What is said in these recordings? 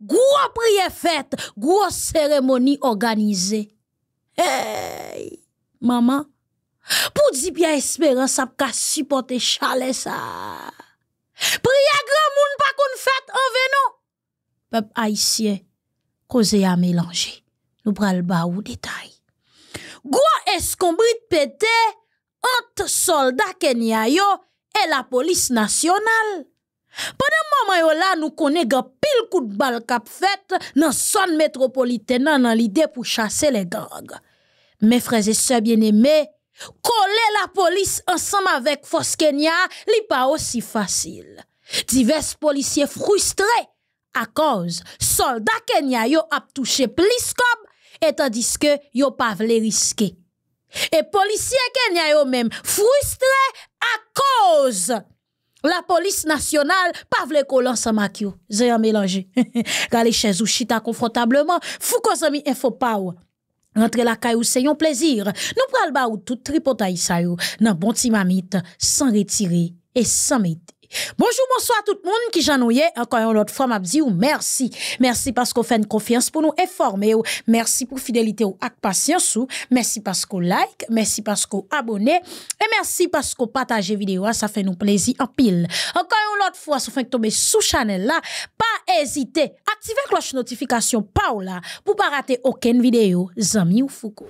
gros prière faite, gros cérémonie organisée. Hey, maman, pour dire bien espérance, ça supporter supporte chale sa. grand monde pas qu'on fête en venant. Peuple haïtien, haisyen, à mélanger. Nous prenons le ba ou détail. Gros escombrite pété entre soldats kenya yo et la police nationale. Pendant moment nous connaissons pile coup de balle cap fait dans son métropolitaine dans l'idée pour chasser les gangs. Mes frères et sœurs bien-aimés, coller la police ensemble avec Force Kenya, n'est pas aussi facile. Divers policiers frustrés à cause soldats Kenya yo a touché plus et tandis que yo pas voulu risquer. Et policiers Kenya même frustrés à cause la police nationale, pas vle kolan sa makyo. Zé mélanger. Gale chez ou chita confortablement. Fou ko zami info la caillou, c'est un plaisir. Nous pral ba ou tout tripotaï sa yo. Nan bon timamite, sans retirer et sans mettre. Bonjour, bonsoir tout le monde qui j'ennuie. Encore une autre fois, m'a dit merci. Merci parce que fait une confiance pour nous informer. Merci pour fidélité ou avec patience Merci parce vous like. Merci parce qu'on abonne. Et merci parce qu'on partage vidéo. Ça fait nous plaisir en pile. Encore une autre fois, si vous faites tomber sous channel là, pas hésiter. Activez cloche notification Paula pour pas rater aucune vidéo. Zami ou Foucault.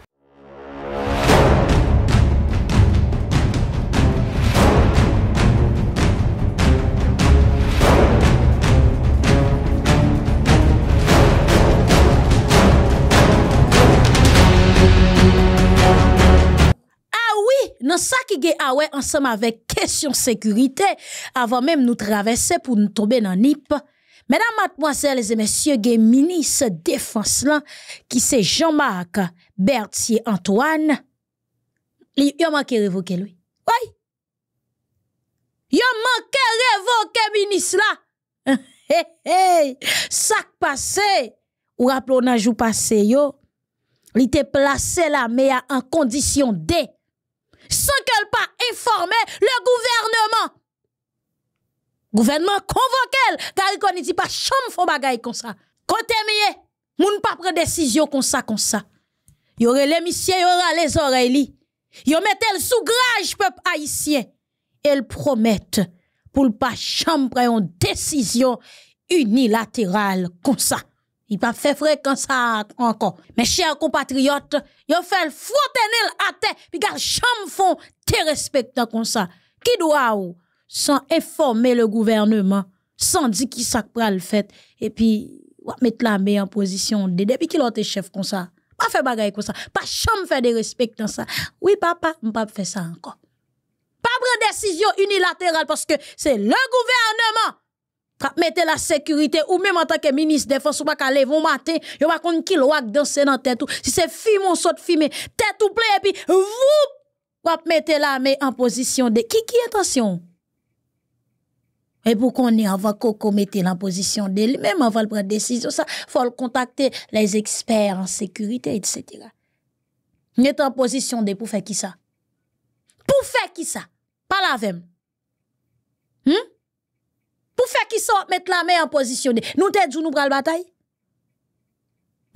Dans ça qui est ah ensemble avec question sécurité, avant même nous traverser pour nous tomber dans NIP. Mesdames, mademoiselles et messieurs, le ministre défense qui c'est Jean-Marc Berthier Antoine, il y a manqué révoquer lui. Oui. Il a manqué révoquer ministre là. ça passé, ou rappelons un jour passé, yo, il était placé là, mais en condition De sans qu'elle pas informé le gouvernement. Gouvernement convoque-elle? Car ne dit pas chambre font bagay comme ça. Côté ne moun pas prendre décision comme ça comme ça. Y'aurait les messieurs, y'aura les oreilles Y'ont mettel sous grage peuple haïtien. Elle promet pour pas chambre une décision unilatérale comme ça. Il pas fait ça encore. Mes chers compatriotes, yo fait frotte à terre, puis gars chambre font de respectant comme ça. Qui doit sans informer le gouvernement, sans dire qui ça le fait et puis mettre la main en position de depuis qu'il été chef comme ça. Pas faire bagaille comme ça, pas chambre faire des respect dans ça. Oui papa, on pas faire ça encore. Pas prendre décision unilatérale parce que c'est le gouvernement mettez la sécurité ou même en tant que ministre défense ou pas qu'à lever matin yo pas qu'on qui ak danser dans tête si c'est film on saute filmer tête ou pleine et puis vous mettez la l'armée en position de qui qui attention et pour qu'on ait avant qu'on mette en position de même avant de prendre décision ça faut le contacter les experts en sécurité etc. mettre en position de pour faire qui ça Pour faire qui ça Pas la même. Hum pour faire qui sortent mettre la main en position. Nous t'es dit nous la bataille.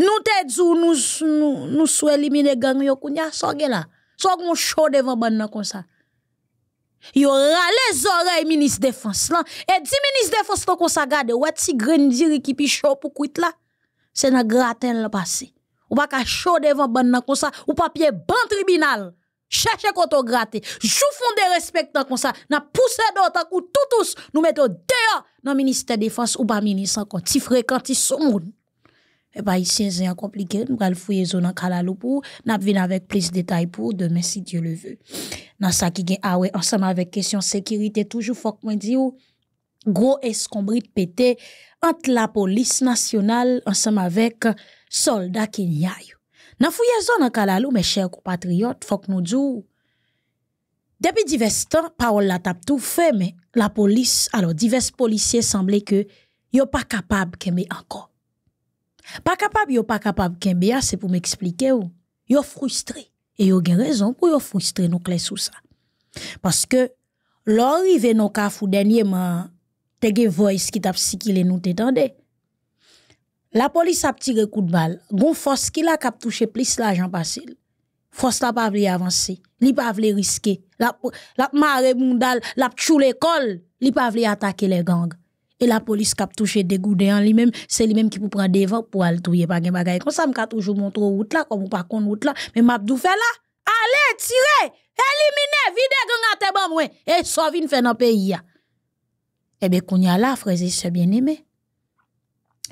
Nous t'es dit nous nous nous souhaitons éliminer gang yo kounya sorge là. Sorgon chaud devant bande nan comme ça. Yo rale oreilles ministre défense là et dit ministre défense là qu'on ça garde ouais ti grain diri qui pi chaud pour kuit là. C'est dans gratin là passé. Ou pas ka chaud devant bande nan comme ça ou papier ban tribunal. chache konton gratè, jou fonde respektan kon sa, nan pousse do tak ou toutous, nou mette ou deha nan minister defanse ou ba minister, kon ti frekant, ti somoun. E ba, isi en zeyan komplike, nou kal fweye zo nan kalalou pou, nan ap vin avèk plis detay pou, demè si Diyo le vè. Nan sa ki gen awè, ansam avèk kesyon sekirite, toujou fok mwen di ou, gro eskombrit pete, ant la polis nasyonal, ansam avèk solda ki nyayou. Dans fouye zone an kalalou, mes chers compatriotes, faut que nous disions. Depuis divers temps, parole la tout fait, mais la police, alors divers policiers semblaient que sont pas capable kembe encore. Pas capable, sont pas capable kembe, c'est pour m'expliquer Ils sont frustrés. Et ont une raison pour être frustrés, nous, clés sous ça. Parce que, l'orive nos kafou dernièrement, te gen voice qui t'a si nous nou la police a tiré coup de balle. Gon force qui la kap touche plus l'argent jan Force la pavle vle avancer. li pa vle riske, la, la mare mundal, la tchou l'école, li pas vle attaquer les gangs. Et la police kap touche touché li même, lui li même qui pou qui devant pour al touye pa gen bagay. Comme ça m'ka toujours toujou montre route la, comme ou pa kon là, la, men fait là, allez, la. éliminez, tire, elimine, vide a te ban Et e vin fè nan pays. ya. Eh bien, kounya la, frères c'est bien aimé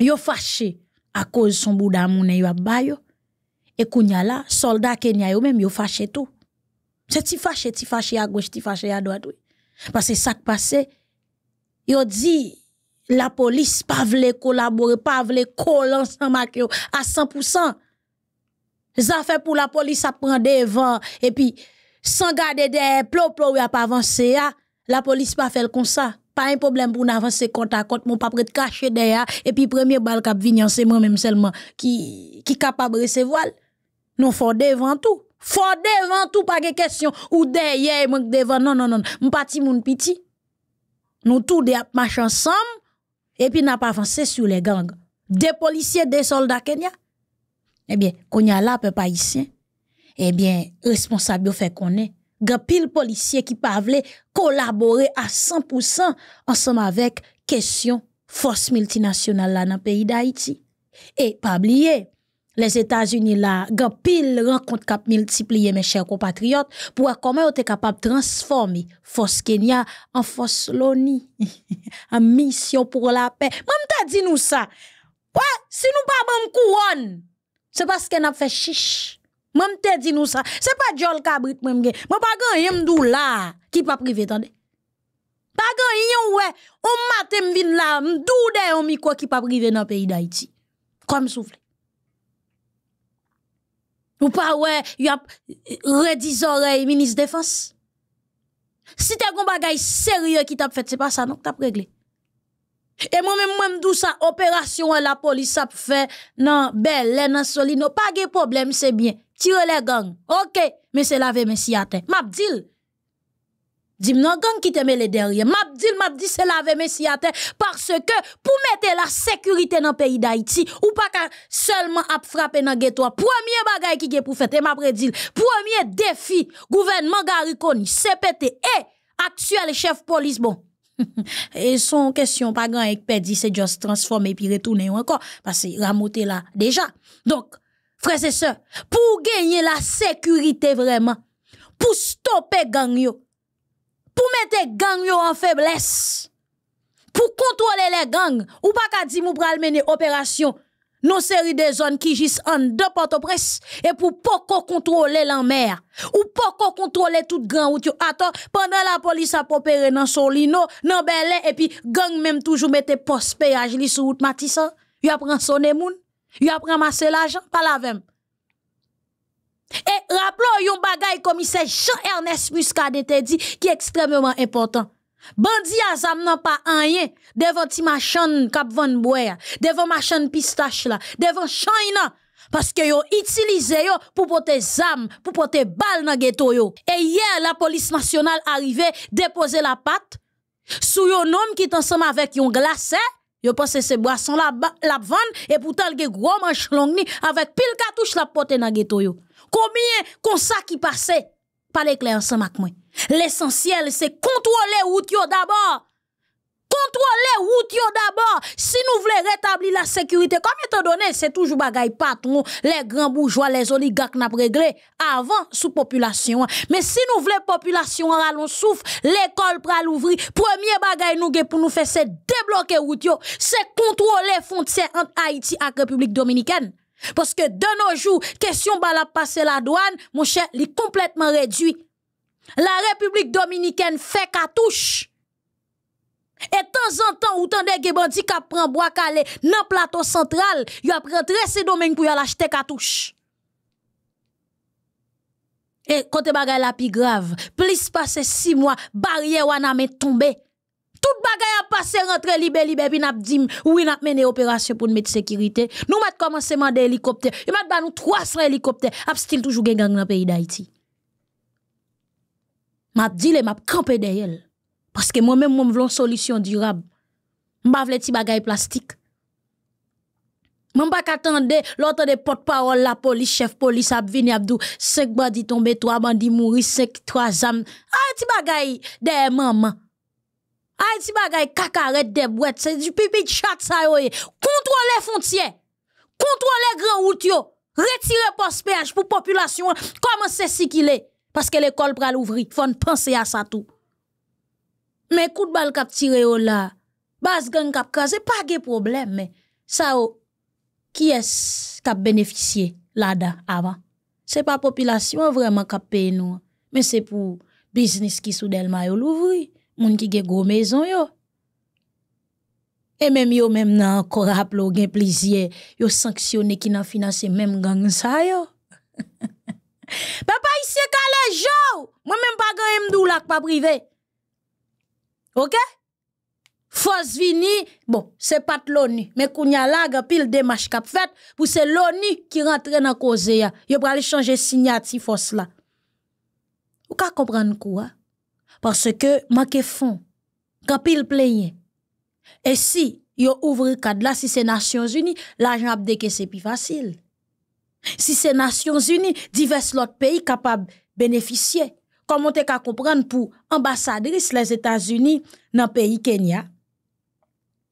yo fâché à cause son bout d'amour bah yo bayo et kounya là soldat kenya yo même yo fâché tout c'est ti fâché ti fâché à gauche ti fâché à droite parce que ça qui passé yo dit la police pas vle collaborer pas vle coller ensemble à 100% ça fait pour la police à prendre devant et puis sans garder des plots plots a pas avancé, ah. la police pas fait comme ça pas un problème pour avancer compte à compte, mon pas prêt de cacher derrière, et puis premier balle qui c'est moi-même seulement qui, qui capable de recevoir. Non, faut devant tout. Faut devant tout, pas de question, ou derrière, moi devant, non, non, non, m'pati mon petit. Nous tous des marchons ensemble, et puis n'a pas avancé sur les gangs. Des policiers, des soldats Kenya. Eh bien, qu'on y a là, peuple Eh bien, responsable fait qu'on est gen policiers qui ki pa vle collaborer 100% ensemble avec question force multinationale la nan pays d'Haïti et pas oublier les états unis la gen pile rencontre kap multiplier mes chers compatriotes pour comment on était capable transformer transformer force Kenya en force Loni, en mission pour la paix. même dit nous ça ça. Quoi si nous pa couronne, c'est parce qu'on a fait chiche. Mwen te di nou ça, c'est pas Jol Kabrit mwen gen. Mwen pa gan yon doula la ki pa prive tande. Pa gan ouais, ou On m vin la mdou de yon mikwa ki pa prive nan peyi pays d'Haïti. Kom soufle. Ou pa we a redizore ministre minis défense. Si te un bagay sérieux ki tap fait c'est pas ça non tap regle. Et même même mwen dou sa opération, la police ça fait nan bel, nan soli, nan pa ge problem se bien tire les gangs. Ok, mais c'est laver mes si à terre. Mabdil. dis non gang qui te les derrière. Mabdil, mabdil, c'est laver mes si à Parce que pour mettre la sécurité dans le pays d'Haïti, ou pas seulement à frapper dans le ghetto, premier bagay qui est pour faire, et mabredil, premier défi, gouvernement Gariconi, CPT et actuel chef police, bon. et son question pas grand avec c'est juste transformer puis retourner encore parce que ramoté là déjà donc frères et sœurs, pour gagner la sécurité vraiment, pour stopper gang pour mettre gang en faiblesse, pour contrôler les gangs, ou pas qu'à dire mener opération, non série des zones qui gisent en deux portes presse et pour pas contrôler la mer, ou pas contrôler toute grand route, attends, pendant la police a opéré dans Solino, dans Belin et puis gang même toujours mette poste péage li sur route Matissa, y a pris son Yon ap ramase l'ajan, pala vem. Et rappelons yon bagay commissaire Jean-Ernest Muscadet dit, qui est extrêmement important. Bandi a zam nan pa devant ti machan kap van boya, devant machan pistache la, devant China, parce que yo utilisé pour porter zam, pour porter balles dans ghetto yo. Et hier la police nationale arrivée déposer la patte sous un homme qui est ensemble avec yon glacé Yo pense boissons boisson la la vendre et pourtant le gros manche long avec pile cartouche la porte dans ghetto yo. Combien qu'on ça qui passait Parlez l'éclair ensemble avec moi. L'essentiel c'est contrôler route yo d'abord Contrôler route d'abord si nous voulons rétablir la sécurité. Comme étant donné, c'est toujours bagaille patron, les grands bourgeois, les oligarques n'a réglé avant sous population. Mais si nous voulons population en rallon souffle, l'école pral ouvrir, premier bagaille nous pour nous faire c'est débloquer route c'est contrôler frontières entre Haïti et République dominicaine. Parce que de nos jours, question bala passer la douane, mon cher, est complètement réduit. La République dominicaine fait cartouche. Et de temps en temps, ou tande ge bandi kap pran bois calé nan plateau central, yon ap rentre se domaine pou yon l'acheter katouche. Et côté bagay la pi grave, plus passe six mois, barrière wana met tombé. Tout bagay a passé rentre libe libe puis n'a dit oui n'a mené opération pour mettre sécurité. Nous m'a commencé mande hélicoptère. Ils m'a ba nous 300 hélicoptères, ap still toujours gen gang dans pays d'Haïti. M'a dit les m'a campé derrière. Parce que moi-même, je veux une solution durable. Je ne veux pas de plastique. Je ne veux pas attendre l'autre des porte-parole, la police, chef police, Abdou, 5 bandits tombés, 3 bandits mourir, 5, 3 âmes. Ah, petit bagaille, des mamans. Ah, petit bagaille, cacarette, des boîtes, c'est du pipi de chat, ça, oui. Contrôle les frontières. Contrôle les grands routes, retirez le péage pour la population. Comment c'est ce qu'il est? Parce que l'école prend l'ouvrir. Faut penser à ça tout. Mais kout bal kap tire la, bas gang cap kaze, pa ge problem Sa qui est es kap beneficye la da avan? Se pas population vraiment kap peye nou, Mais se pou business ki sou yo louvri, moun ki ge gros maison. yo. Et même yo même nan gen yo qui nan même gang sa yo. Papa, ici ka le moi pas même pa mdou lak pa privé. OK Force vini, bon, c'est pas l'ONU, mais qu'on y a là, pile des démarches. fait, c'est l'ONU qui rentre dans la cause, y'a. Y'a pas de changer signatif, force là. Vous comprenez quoi? Parce que, ma fond, qu'a pile Et si, yo le cadre là, si c'est Nations Unies, l'argent a que c'est plus facile. Si c'est Nations Unies, divers autres pays de bénéficier comment vous comprendre pour ambassadrice les États-Unis dans le pays Kenya?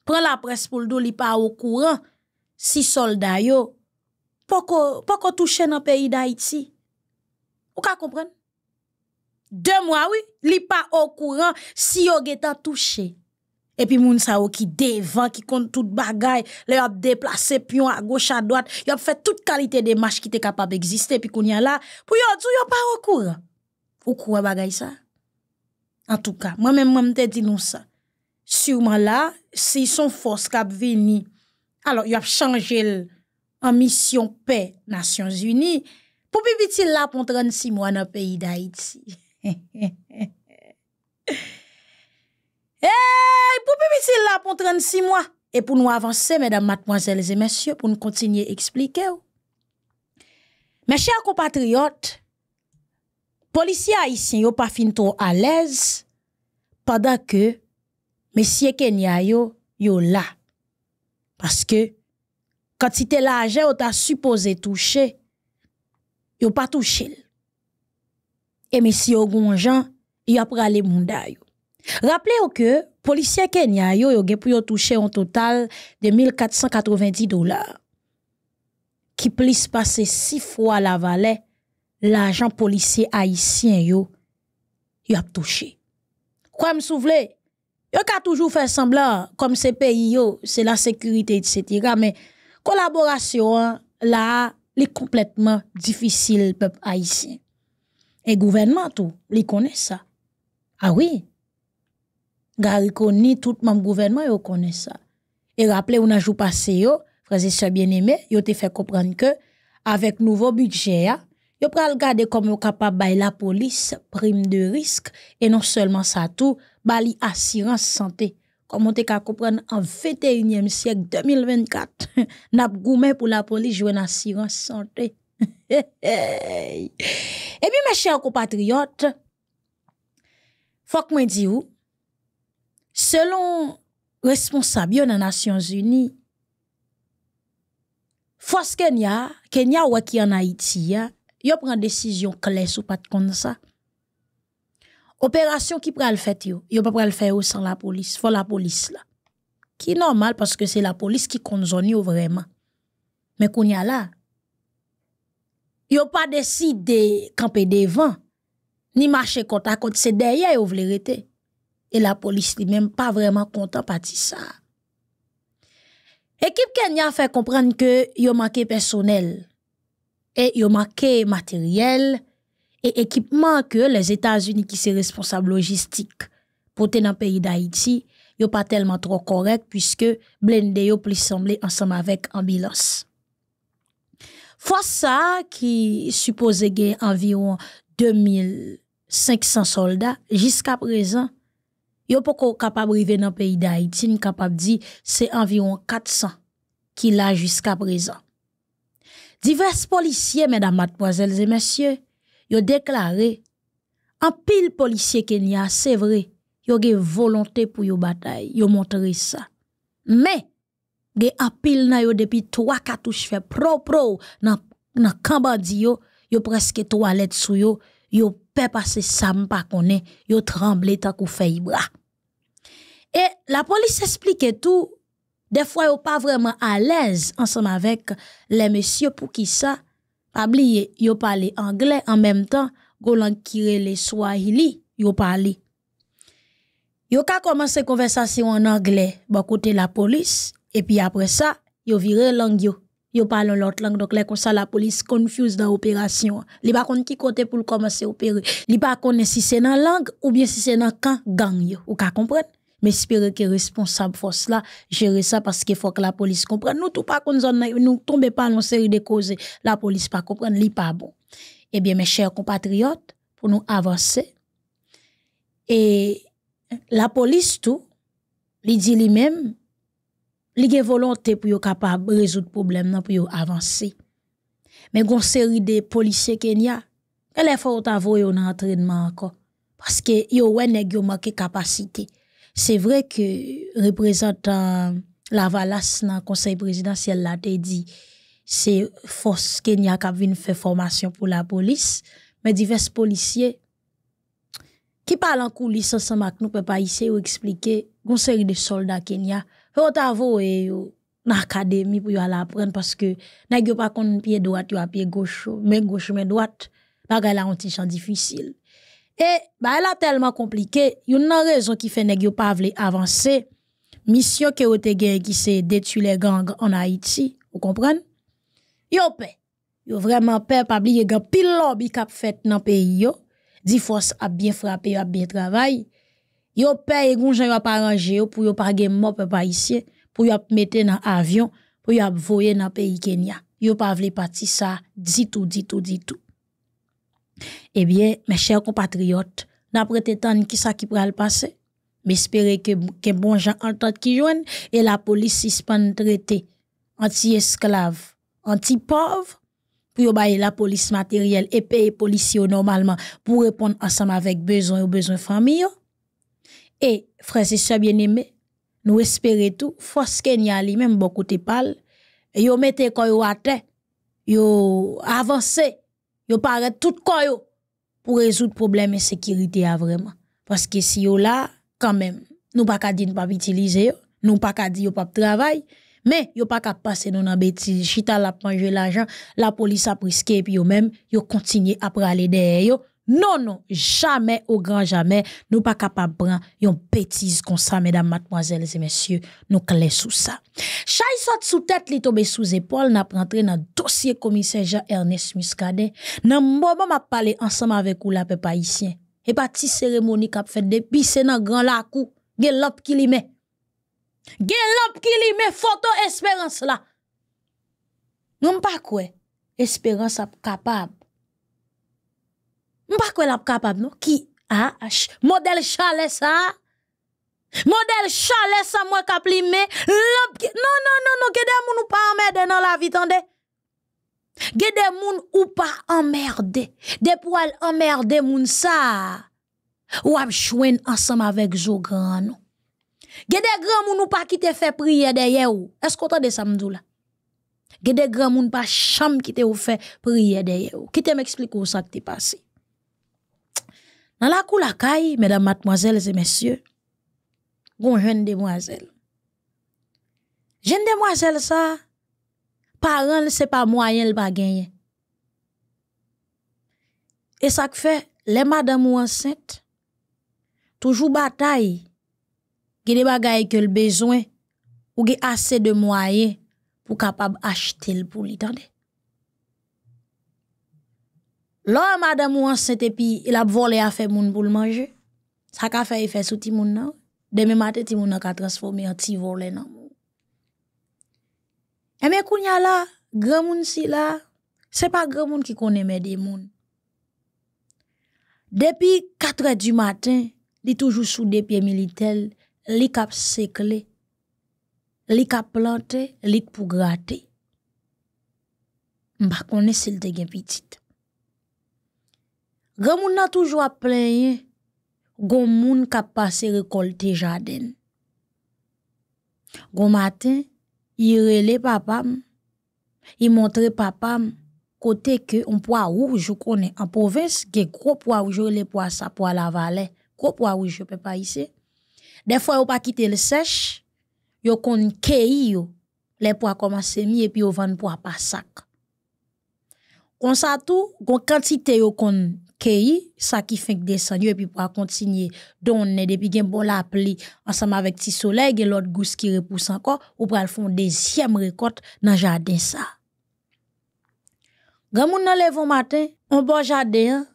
Prends la presse pour le dos, pas au courant si soldats yo pas touché dans le pays d'Haïti. Vous comprenez? Deux mois, oui, li pas au courant si yo getan touché. Et puis, moun sa qui qui devant, qui compte tout bagay, le a déplacé pion à gauche, à droite, yop fait toute qualité de marche qui était capable d'exister, puis est là, pour dou yop pas au courant. Ou quoi bagay ça? En tout cas, moi-même, moi, je dit nous ça. Sûrement là, si son force cap venu, alors il a changé en mission paix Nations Unies, pour pipiti là pour 36 mois dans le pays d'Haïti. Hey, pour pipiti là pour 36 mois. Et pour nous avancer, mesdames, mademoiselles et messieurs, pour nous continuer à expliquer. Mes chers compatriotes, policiers haïtiens yo pas fin trop à l'aise pendant que Monsieur Kenya yo là parce que quantité l'argent yo t'a supposé toucher yo pas touché et Monsieur gonjan il a aller monda rappelez rappelez que policiers Kenya yo yo toucher un total de 1490 dollars qui plus passer six fois la valeur l'agent policier haïtien yo, a touché. me soufflé, yo ka toujours fait semblant, comme ces pays yo, c'est la sécurité, etc. Mais collaboration, hein, là, est complètement difficile, peuple haïtien. Et gouvernement tout, connaît ça. Ah oui. il ni tout le gouvernement, yo connaît ça. Et rappelez, on a jour passé yo, frères et sœurs bien-aimés, yo te fait comprendre que, avec nouveau budget, yo pral regarder comment vous pouvez la police prime de risque et non seulement ça tout bali assurance santé comme on te comprendre en 21e siècle 2024 n'ap goumen pour la police jouer en assurance santé et bien mes chers compatriotes faut que vous dise, selon responsable des Nations Unies force Kenya Kenya ou qui en Haïti yo une décision sur pas de comme ça. Opération qui pral fait yo, yo pas pral faire sans la police, faut la police là. Qui normal parce que c'est la police qui konzon vraiment. Mais a là. Yo pas décidé camper devant ni marcher contre à côte, c'est derrière ils veulent rester. Et la police n'est même pas vraiment content de ça. Équipe Kenya fait comprendre que yo manqué personnel et yo manqué matériel et équipement que les états unis qui responsables responsable pour dans le pays d'Haïti, yo pas tellement trop correct puisque blende yo plus semble ensemble avec ambulance. Fwa ça qui suppose environ environ 2500 soldats jusqu'à présent, yo poko d'arriver dans le pays d'Haïti, de dire c'est environ 400 qui la jusqu'à présent. Divers policiers, mesdames, mademoiselles et messieurs, ont déclaré, en pile policier Kenya, c'est vrai, ils ont volonté pour une bataille, ils ont montré ça. Mais, ils pile na yo depuis trois cartouches fait pro-pro dans le camp yo, yo presque toilette sous yo, yo pe passer ça pas connaît, yo tremblé tant qu'on fait bras. Et la police explique tout des fois, ils pas vraiment à l'aise ensemble avec les messieurs pour qui ça. Pas oublier, ils parlent anglais en même temps, golan qui les swahili, ils parlent. Ils ont commencé conversation en anglais, bon côté la police, et puis après ça, ils viré langue yo. Ils parlent l'autre langue, donc là, comme ça, la police confuse dans l'opération. Ils ne konn qui côté pour commencer opérer. Ils ne connaissent si c'est dans la langue ou bien si c'est dans le camp gang yo. Vous comprenez? mais espérer que responsable force là gérer ça parce qu'il faut que la police comprenne nous tout pas qu'on nous tomber pas dans série de causes la police pas comprendre li pas bon eh bien mes chers compatriotes pour nous avancer et la police tout dit lui-même li gen volonté pour yo capable résoudre problème non pour avancer mais gon série de policiers Kenya elle est fort avoir un entraînement encore parce que yo wè nèg yo capacité c'est vrai que représentant Lavalas dans le conseil présidentiel là dit c'est force Kenya qui fait faire formation pour la police, mais divers policiers qui parlent en coulisses ensemble avec nous, pas ici ou expliquer conseil série de soldats Kenya, faut avouer dans l'académie pour apprendre parce que n'a pas qu'on pied droit, yo pied gauche, main gauche, main droite, bagay la un petit difficile. Et, bah, elle a tellement compliqué. Il y a une raison qui fait nèg yo pas vle avancer. Mission que vous avez qui c'est détruire les gangs en Haïti. Vous comprenez? Yo pe. Yo vraiment peur, pas oublier gang pile lobby kap fait dans pays yo. Di force a bien frapper, a bien travailler. Yo pe, et gon j'en pas arrangé yo pour yo pas gen mort peu haïtien ici, pour yo mis dans avion, pour yo volé dans pays Kenya. Yo pas vle partir ça, dit tout, dit tout, dit tout. Eh bien, mes chers compatriotes, n'a temps tant qui ça qui pral passer. Mais espérez que, que bon gens entendent qui joignent et la police suspend traité anti-esclave, anti-pauvre pour bailler la police matérielle et payer policiers normalement pour répondre ensemble avec besoin aux besoins famille. Et frères et sœurs bien-aimés, nous espérons tout force Kenya lui même beaucoup te parle, yo mettez quoi yo à yo avancez yo paraît tout quoi pour résoudre problème de sécurité vraiment parce que si yo là quand même nous pas qu'à dire pas utiliser nous pas qu'à dire pas travail mais yo pas passer dans la bêtise chita la manger l'argent la police a pris, et puis yo même yo continuer à aller derrière yo Non, non, jamè ou gran jamè, nou pa kapap bran yon pétise konsan, mèdam, matmoazèles et mèsyè, nou kle sou sa. Chay sot sou tèt li tobe sou zépol, nap rentre nan dosye komisè Jean-Ernest Muscadet, nan mboma map pale ansam avèk ou la pe païsyen, epa ti seremoni kap fèd depise nan gran lakou, gelop ki li mè. Gelop ki li mè, foto esperans la. Nou mpa kwe, esperans ap kapab. Je ne sais pas capable, Qui AH Modèle Chale ça Modèle Chale ça, moi, qui Non, non, non, non, que des moun ou pas merde dans la vie, y Que des moun ou pas emmerdé Des poils emmerdé moun ça Ou ap chouen ensemble avec Zogano. Grand, y Que des grands ne ou pas qui te fait prier derrière ou Est-ce qu'on t'en dit ça, Gede grand moun pa cham qui te ou fait prier de yo. Ki te m'explique ou sa ki te passe. Dans la cour la mesdames, mademoiselles et messieurs, bon jeune demoiselle. Jeune demoiselle ça, ce c'est pas moyen le pas gagner. Et ça fait les madames ou enceintes toujours bataille. Qui des bagailles que le besoin ou qui assez de moyens pour capable acheter le pour l'étendre. Lò a mada mou an se te pi, il ap vole a fe moun pou l manje. Sa ka fe e fe sou ti moun nan. Deme mate ti moun nan ka transforme an ti vole nan mou. Eme eh kounya la, gremoun si la, se pa gremoun ki koneme de moun. Depi katre du maten, li toujou sou de pi emilitel, lik ap sekle, lik ap plante, lik pou grate. Mba konen selte gen pitit. gomoun a toujours plein plein, gon moun kap passe récolter jaden. Gwa matin, il rele papam, il montre papa côté que un pwa rouge, ou connais en province province gros poa rouge, ou le pwa sa la valle Gros pwa je peux pas ici. Des fois yon pa kite le sèche, yo kon kei yo, le poa komanse mi puis yon van poa pa sac. Kon sa tout, gon quantité yo kon kei, ça qui fait que descend, et puis pour continuer, donner, depuis gen bon la appelé ensemble avec ti soleil, et l'autre gousse qui repousse encore, ou pour fond une deuxième récolte dans jardin ça. Quand on lève matin, on bon jardin,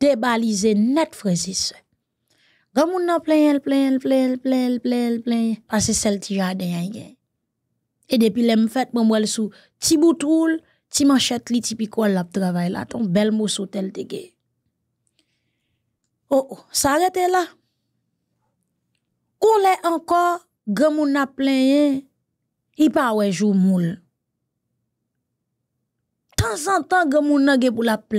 débaliser net frères Gwa plein plein plein plein plein plein parce que c'est le ti hein, et depuis gen. E depi lem fet, mwen mwen sou ti boutroul, ti manchette li, ti pikol ap travail là ton bel mousse sou tel te Oh, oh, ça là. Quand On le encore plein, moun na il i pa jour moul. Tan Quand temps, grand moun na pour la Quand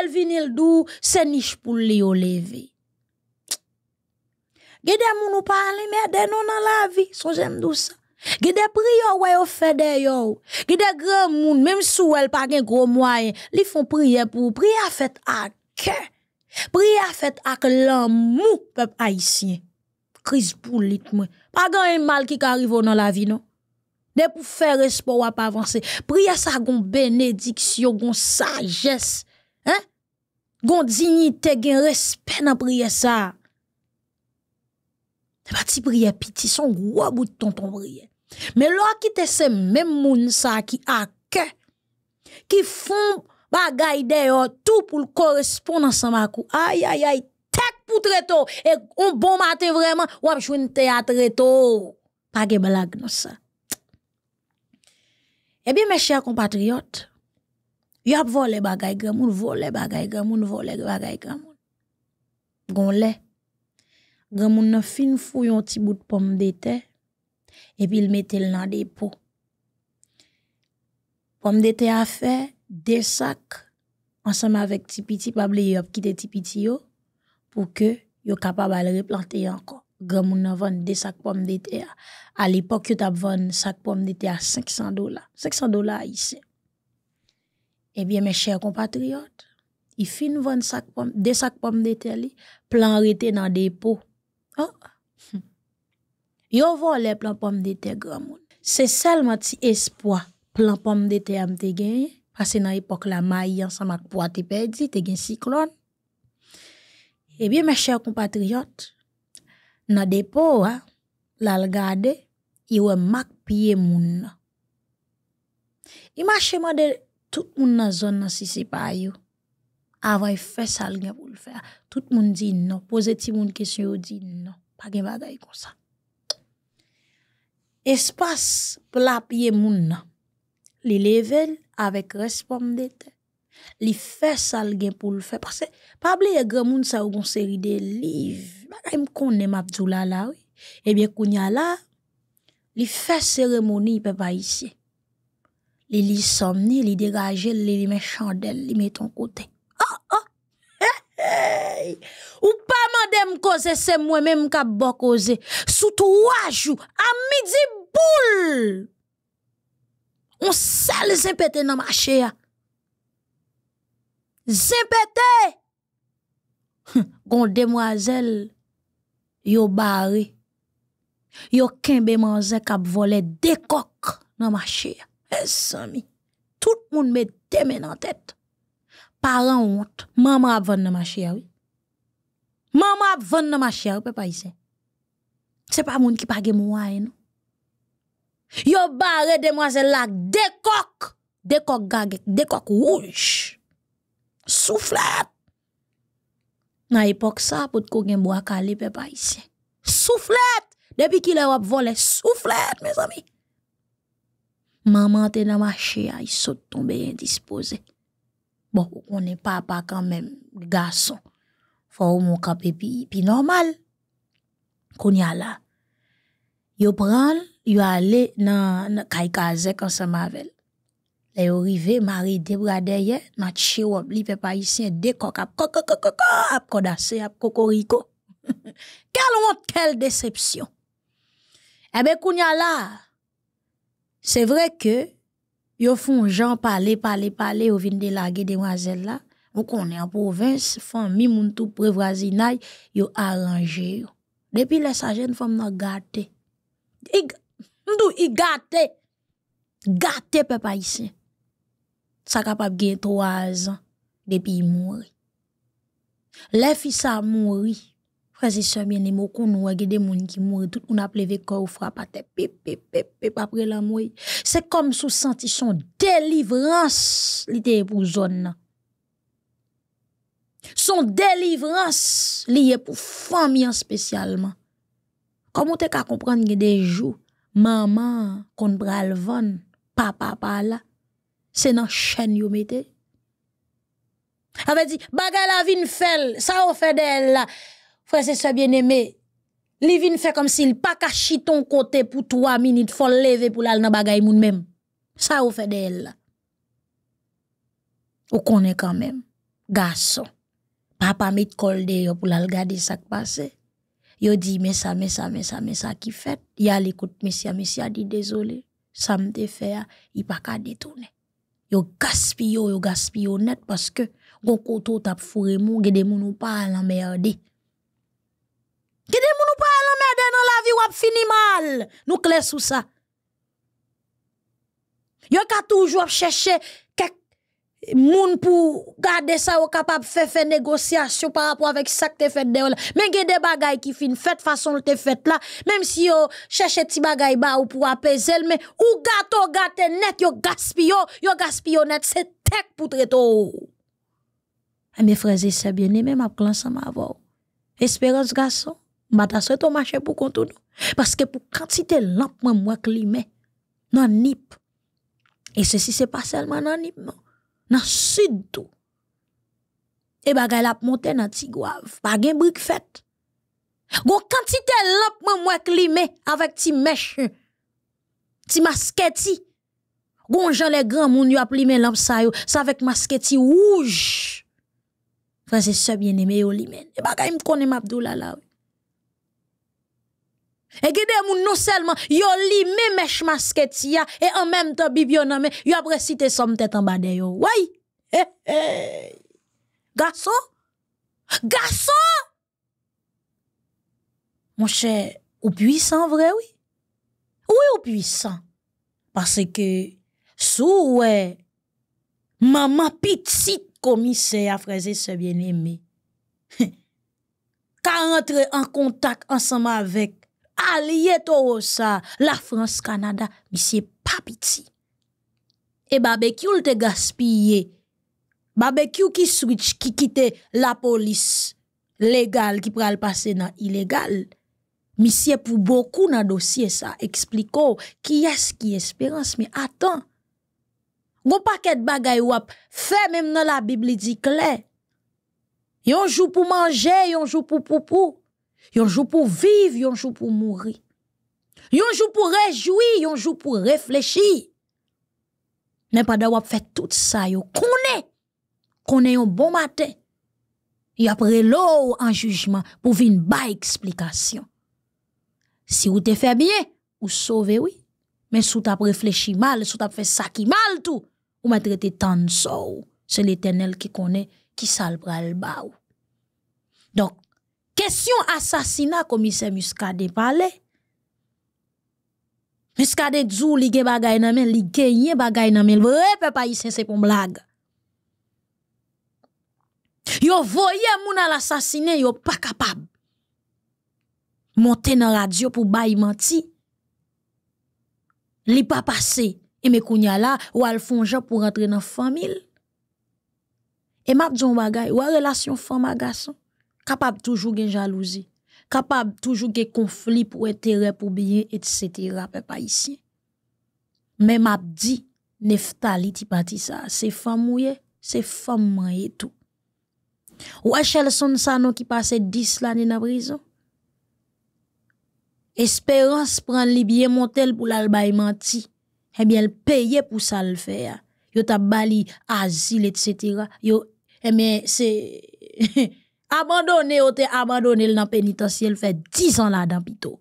el vinil dou, se nish pou li leve. Gede moun ou pale, merde non nan la vie, so j'aime dou sa. Gede ouais fede yo, gede grand moun, même sou el pa gen gros moyen, li fon prier pou prier a a Prière fèt ak l'amour, mou peuple haïtien. Crise moi, pas mwen. Pa mal qui arrive dans la vie non. De pou fè espoir, wap avanse. Priya sa gon bénédiction, gon sagesse. Hein? Gon dignite, dans respè nan priya sa. Se pati priya piti, son gros bout ton ton prière. Mais lò qui te se même moun sa a que qui font bagay d'ailleurs tout pour le correspondre ensemble ma coup. Aïe, aïe, aïe, tête pour très Et un bon matin vraiment, ou ap un théâtre très tôt. Pas de blague non, ça. Eh bien, mes chers compatriotes, y a volé bagay monde volé bagay monde volé bagay gramoun. Grand a nan fin fouillon yon petit bout de pomme de terre, et puis il mettait le dans des pots. Pomme de terre a fait, des sacs ensemble avec Tipiti, pas oublier quitter Tipiti pour que yo capable de replanter encore. Grand moun vend des sacs pommes de terre. À l'époque, yo t'a vend sac pommes de terre à 500 dollars. 500 dollars ici. Eh bien, mes chers compatriotes, ils fin vendre sac des sacs pommes de terre, plan arrêté dans dépôt. Oh. Yo volé plan pommes de terre grand monde. C'est seulement petit espoir plan pommes de terre te gagné parce que dans l'époque, la maille, ensemble avec poids, t'es perdu, c'était un cyclone. Eh bien, mes chers compatriotes, dans le dépôt, là, il y a un mac pied moun. Il m'a de tout le monde dans la zone, si n'est pas Avant, il faire ça, il y a pour le faire. Tout le monde dit non. Posez-vous une question, il dit non. Pas de bagages comme ça. Espace, pour la moun. Nan. Li level avèk respondete. Li fè sal gen pou l'fè. Parse, pabli e gremoun sa ou goun seri de liv. Mada im konen mabdou la la wè. Ebyè kounya la, li fè seremoni pe pa isye. Li li somni, li diraje, li li mè chandel, li mè ton kote. Ha, ah, ah! ha, hey, hey! Ou pa mè dem kose, se mwè mè mkabò kose. Sou tou wajou, a midi boul! On sale zimpete dans ma ya. Hein. Zimpete! Gon demoiselle, yo bari. Yo kembe manze kap vole kok dans ma marché. Es hein. sami, eh, tout moun me teme en tête. Paran honte, maman a dans ma ma hein, oui. Maman a dans dans papa ici. c'est pas pas qui qui moun ki page moua, non? Yo bare de mwase lak dekok, dekok gagek, dekok wouj. Souflet! Na ipok sa, pot kou gen mwaka lipe pa isen. Souflet! Depi ki le wap vole, souflet, mes ami! Maman te na ma che a, i sot ton beye dispose. Bo, ou ne papa kan men, gason, fwa ou mwaka pe pi normal. Koun ya lak. Yo pral, yo ale nan, nan Kaikazek ansan mavel. Le yo rive, mari debra deye, nan tche wop li pe pa isyen dekok ap kokokokoko ap kodase ap kokoriko. Kel wot tel decepsyon. Ebe kounya la, se vre ke yo fon jan pale pale pale yo vin de lage demwazel la, ou konen an provins, fan mi moun tou prevrazinay, yo aranje yo. Depi le sa jen fom nan gate. Ndou i gate, gate pe pa isi. Sa kapap gen tro a zan, depi i mwori. Le fisa mwori, prezi e semeni mwoku nou agi e demoun ki mwori, tout un ap leve kor ou frapate, pepepepepepepe apre la mwori. Se kom sou senti son delivrans li te epou zon nan. Son delivrans li epou famyan spesyalman. Comment tu as comprendre que des jours, maman, qu'on van papa, papa là, c'est dans chaîne yo mette. Avait dit, bagay la vin fel, ça au fait d'elle là. Frère, c'est ça bien aimé. Li vin fait comme s'il pas caché ton côté pour trois minutes, faut lever pour aller dans bagay moun même. Ça au fait d'elle là. Ou connaît quand même, garçon. Papa met col yo pour aller garder ça qui passait. Yo dit, mais ça, mais ça, mais ça, mais ça qui fait. Il a l'écoute, monsieur, monsieur a dit, désolé, ça me fait, il pas qu'à détourner. Yo gaspille, yo gaspille net parce que, gon koto tap fourré moun, gede moun ou pas à l'emmerder. Gede moun ou pas à merde dans la vie ou ap fini mal. Nous clair sous ça. Yo ka toujours chercher quelque moun pour garder ça au capable faire faire négociation par rapport avec ça que t'es fait de mais il y a des bagailles qui fin fait façon le t'es fait là même si yo cherche petit bagaille ba ou pour apaiser mais ou gâteau gâte net yo gaspillo yo gaspillo net c'est tech pour et mes frères et sœurs bien-aimés m'a clan ensemble avant espérance garçon m'a souhaité au marché pour nous, parce que pour quantité lampe moi moi climat non nip et ceci c'est pas seulement non nip non le sud tou. Et bagay la monte monte nan Pas gen brique fait. Gon quantité mwen moi climé avec ti mèche, ti masketi. Gon jan les il moun yo ap sa yo, ça masketi rouge. c'est ça bien aimé yo limen. Et bagay la et des moun non seulement yo li men mèche masketi et en même temps ils ont men, yo apre cite somme tête en bas Oui! Eh, eh! Garçon! Garçon! Mon cher, ou puissant vrai, oui? Oui, ou puissant. Parce que, sou oué, maman petit commissaire, frère, se bien aimé, ka rentre en contact ensemble avec allié Torosa, la France, canada monsieur papiti. Et barbecue lte gaspiller, barbecue qui switch, qui quitte la police légale, qui pral passer na illégal, mi pour pou beaucoup nan dossier. sa, expliko ki est ki espérance. Mais Mais Gon paket bagay wap, fe même dans la Bible dit. kle. Yon jou pou manje, yon jou pou pou pou. Yon jour pour vivre, yon jour pour mourir. Yon jour pour réjouir, yon jour pour réfléchir. Ne pas d'avoir fait tout ça, vous connaît. connaissez un bon matin. Et après l'eau en jugement pour une bas explication. Si vous te fait bien, vous sauvez, oui. Mais si vous avez réfléchi mal, si vous avez fait ça qui mal tout, vous m'avez tant de C'est l'éternel qui connaît qui salbra le bas. Donc, Question assassinat, commissaire muskade parlait. Muskade dzou li gen bagay nan men, li genye bagay nan men. pe pa se pon Yo voye moun à l'assassiné, yo pa kapab. Monte nan radio pour bayi menti. Li pas passé. Et me kounya la, ou al pour rentrer dans nan famille. Et m'a djon bagay, ou relation fama garçon capable toujours de jalousie, capable toujours de conflit pour intérêt, pour bien, etc. Peuple haïtien. Mais m'a dit, Neftali ti pati sa, se femme mouye, se femme tout. tout Ou Sano qui passait 10 là, na brison? Espérance prend li bien montel pou pour menti. Eh bien, elle paye pour ça le faire. Yo ta bali asile etc. Yo, eh bien, c'est... Abandonné, ou te abandonné dans pénitentiel, fait 10 ans là dans pito.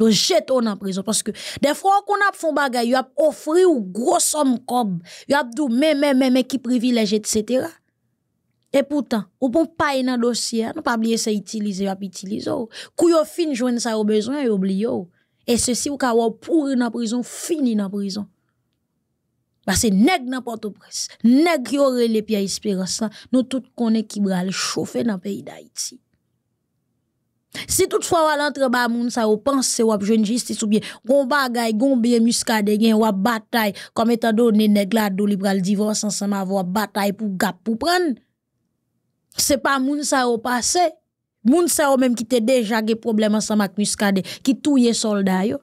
Yo jeton la prison parce que des fois qu'on a fait bagay, yo a offert ou gros somme comme, yo a dit mais mais qui privilège etc. Et pourtant, ou bon pas dans dossier, non pas oublier ça utiliser, utilise utiliser. Kou yo fin joindre ça au besoin et oh. Et ceci ou ka ou pourri dans prison, fini dans prison. Parce que nèg dans Port-au-Prince, nèg qui aurait les pieds espérance, nous tous connaissons qui bral chauffer dans le pays d'Haïti. Si toutefois, on entre bas, moun sa ou pense ou ap jeune justice ou bien, gon bagay, gon bien muscade gen ou bataille, comme étant donné nèg la do li pral divorce ensemble avoir bataille pour gap pour prendre. C'est pas moun sa a passé. Moun sa même qui a déjà des problèmes ensemble avec muscade, qui touye soldat yo.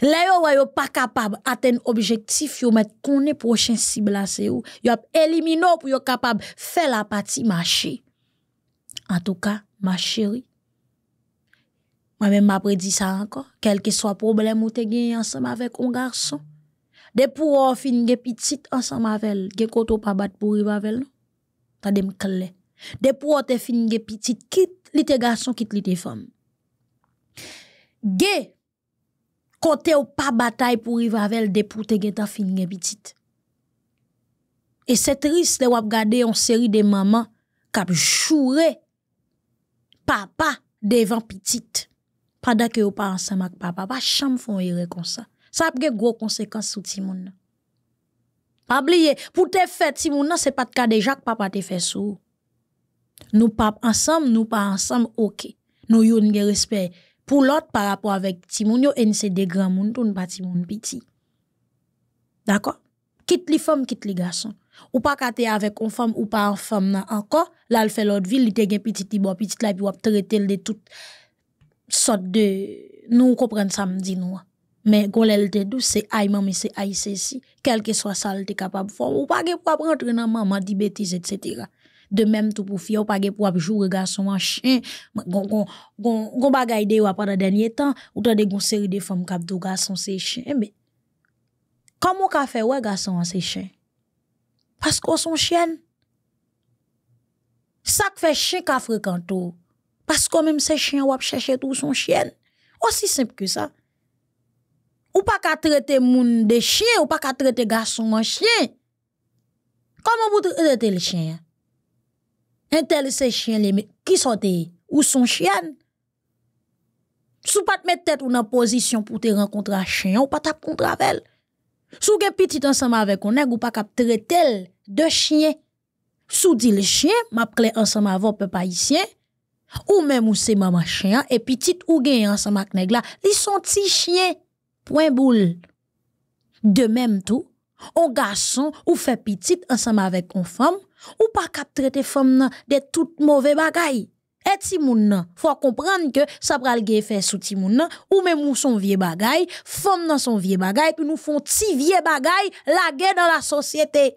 Lè yo wè yo pa kapab aten objektif yo met konè prochen siblase yo. Yo ap elimino pou yo kapab fè la pati ma chè. An tou ka, ma chèri. Mwen mè m apre di sa anko. Kelke swa problem ou te genye ansam avek ou garson. De pou ou fin genye pitit ansam avel. Gen koto pa bat pou rivavel nou. Ta dem kle. De pou ou te finye genye pitit kit lite garson, kit lite fom. Gen. Kote ou pa batay pou rivavel depoute gen ta fin gen pitit. E se trist le wap gade yon seri de mama kap jure. Papa devan pitit. Padak yo pa ansam ak papa. Pa cham fon yon rekonsa. Sa ap gen gwo konsekans sou ti moun nan. Pa bliye, pou te fet ti moun nan se pat kade jak papa te fet sou. Nou pa ansam, nou pa ansam, oke. Nou yon gen respet. pour l'autre par rapport avec Timoun, et c'est des grands moun, tout pas Timoun petit. D'accord? Quitte les femmes, quitte les garçons. Ou pas kate avec une femme ou pas une femme encore, là, elle fait l'autre ville, il te gen petit tibor, petit là, puis wap traiter de toutes sortes de, nous comprenons ça, me dit nous. Mais golel te douce, c'est aïe maman, c'est aïe ceci, quel que soit ça, elle est capable de faire. Ou pas gen pour rentrer dans maman, dit bêtises, etc. de mem tou pou fiyan wap a gep oh. wap joure gason man chen, gong gong, gong, gong bagayde wap a danye tan, ou dade gonseri defa mou kap tou gason se chen. E me, kamo ka fe wè gason man se chen? Pas ko son chen? Sak fe chen ka frekantou, pas ko mèm se chen wap chèche tou son chen? Osisi semp ki sa. Ou pa ka trete moun de chen, ou pa ka trete gason man chen? Kamo mou trete le chen ya? tel se chien qui qui sont Ou son chien? Sou te met tête ou nan position pour te un chien, ou pas ta kontravel. Sou gen petit ensemble avec un neg, ou pas kap de chien. Sou dit le chien, map kle ensemble avec pe ou même ou se maman chien, et petit ou gen ensemble un neg la, li son ti chien, Point boule. De même tout, un garçon ou fait petit ensemble avec une femme, ou pas cap traiter femme nan de tout mauvais bagay. Et si moun nan, faut comprendre que ça pral gè fait sous ti moun nan, ou même ou son vieux bagay, femme dans son vieux bagay, puis nous font ti vieux bagay, la guerre dans la société.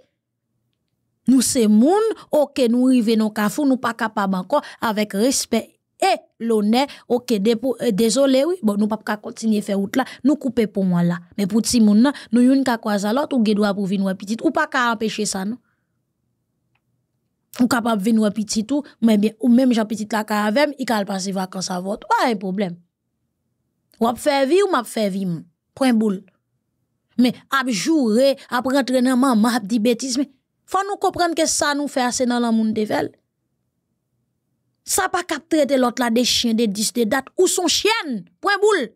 Nous c'est moun, ok, nous rive non kafou, nous pas capable encore avec respect et l'honneur, ok, euh, désolé, oui, bon, nous pas qu'à continuer faire route là, nous couper pour moi là. Mais pour ti moun nan, nous yon ka kwa zalot, ou gè doit pour venir petite, ou pas qu'à empêcher ça, non? ou capable de venir petit tout, mais bien, ou même j'ai petit la caravane, il va passer vacances à votre. Pas un problème. Ou à faire vie ou m'a faire vie. Point boule. Mais ap jouer, après rentrer dans maman, ap dit bêtise, mais faut nous comprendre que ça nous fait assez dans le monde de vel. Ça pas cap traiter l'autre là des chiens, des 10 des dates ou son chien. Point boule.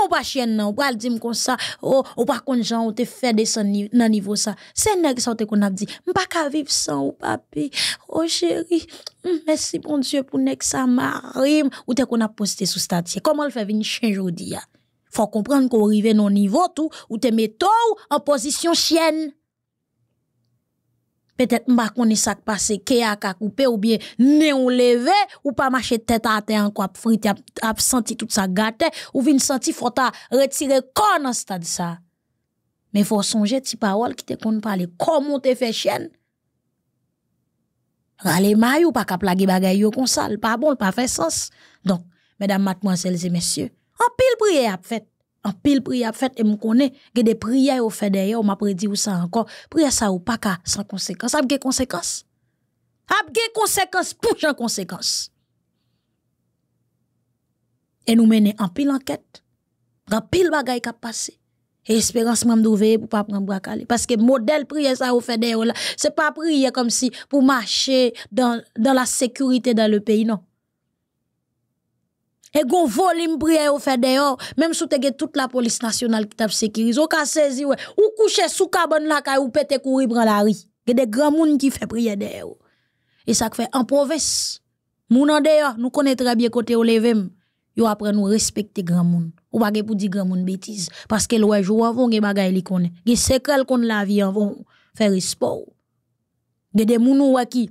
Mon pas pa chien, nan, ou pral di m kon sa, ou, ou pa ou te fè descendre ni, nan ça. sa. Se nèg sa ou te kon ap di, ka viv san ou papi, oh chéri, mm, merci bon Dieu, pour nèg sa marim, ou te kon ap poste sou statye. Il le fè vin chien jodi ya? niveau comprendre qu'on rive nan niveau, tout. ou te tout en position chienne peut-être m'a connait ça passé ke a ka coupé ou bien né ou levé ou pas marcher tête à tête encore frite a senti tout ça gâté ou vinn senti faut ta retirer corps dans stade ça mais faut songer ti parole qui te connait parler comment te fait chienne Rale maille ou pas ka plage bagay yo comme ça, pas bon, pas fait sens. Donc, mesdames, mademoiselles et messieurs, en pile prière a fait en pile prière fait et me connaît que des prières au fait d'ailleurs on m'a prédit ou ça encore prière ça ou pas ka, sans conséquence ça des conséquences a des conséquences pour en conséquence. et nous menons en pile enquête en pile bagaille qui a passé et espérance m'a d'ouvrir pour pas prendre calé. parce que modèle prière ça au fait d'ailleurs c'est pas prier comme si pour marcher dans dans la sécurité dans le pays non et gon volume prière au fait dehors même sous te toute la police nationale qui t'a sécurisé ou ka saisi ouais ou coucher sous cabane la kay ou pété courir dans la rue y a des grands monde qui fait prière dehors et ça fait en province moun en dehors nous connaissons très bien côté au levem yo apprennent nous respecter grand monde ou pas pour dire grand monde bêtise parce que le jour avant gen bagay li connaît gen secret qu'on la vie avant faire sport a des moun qui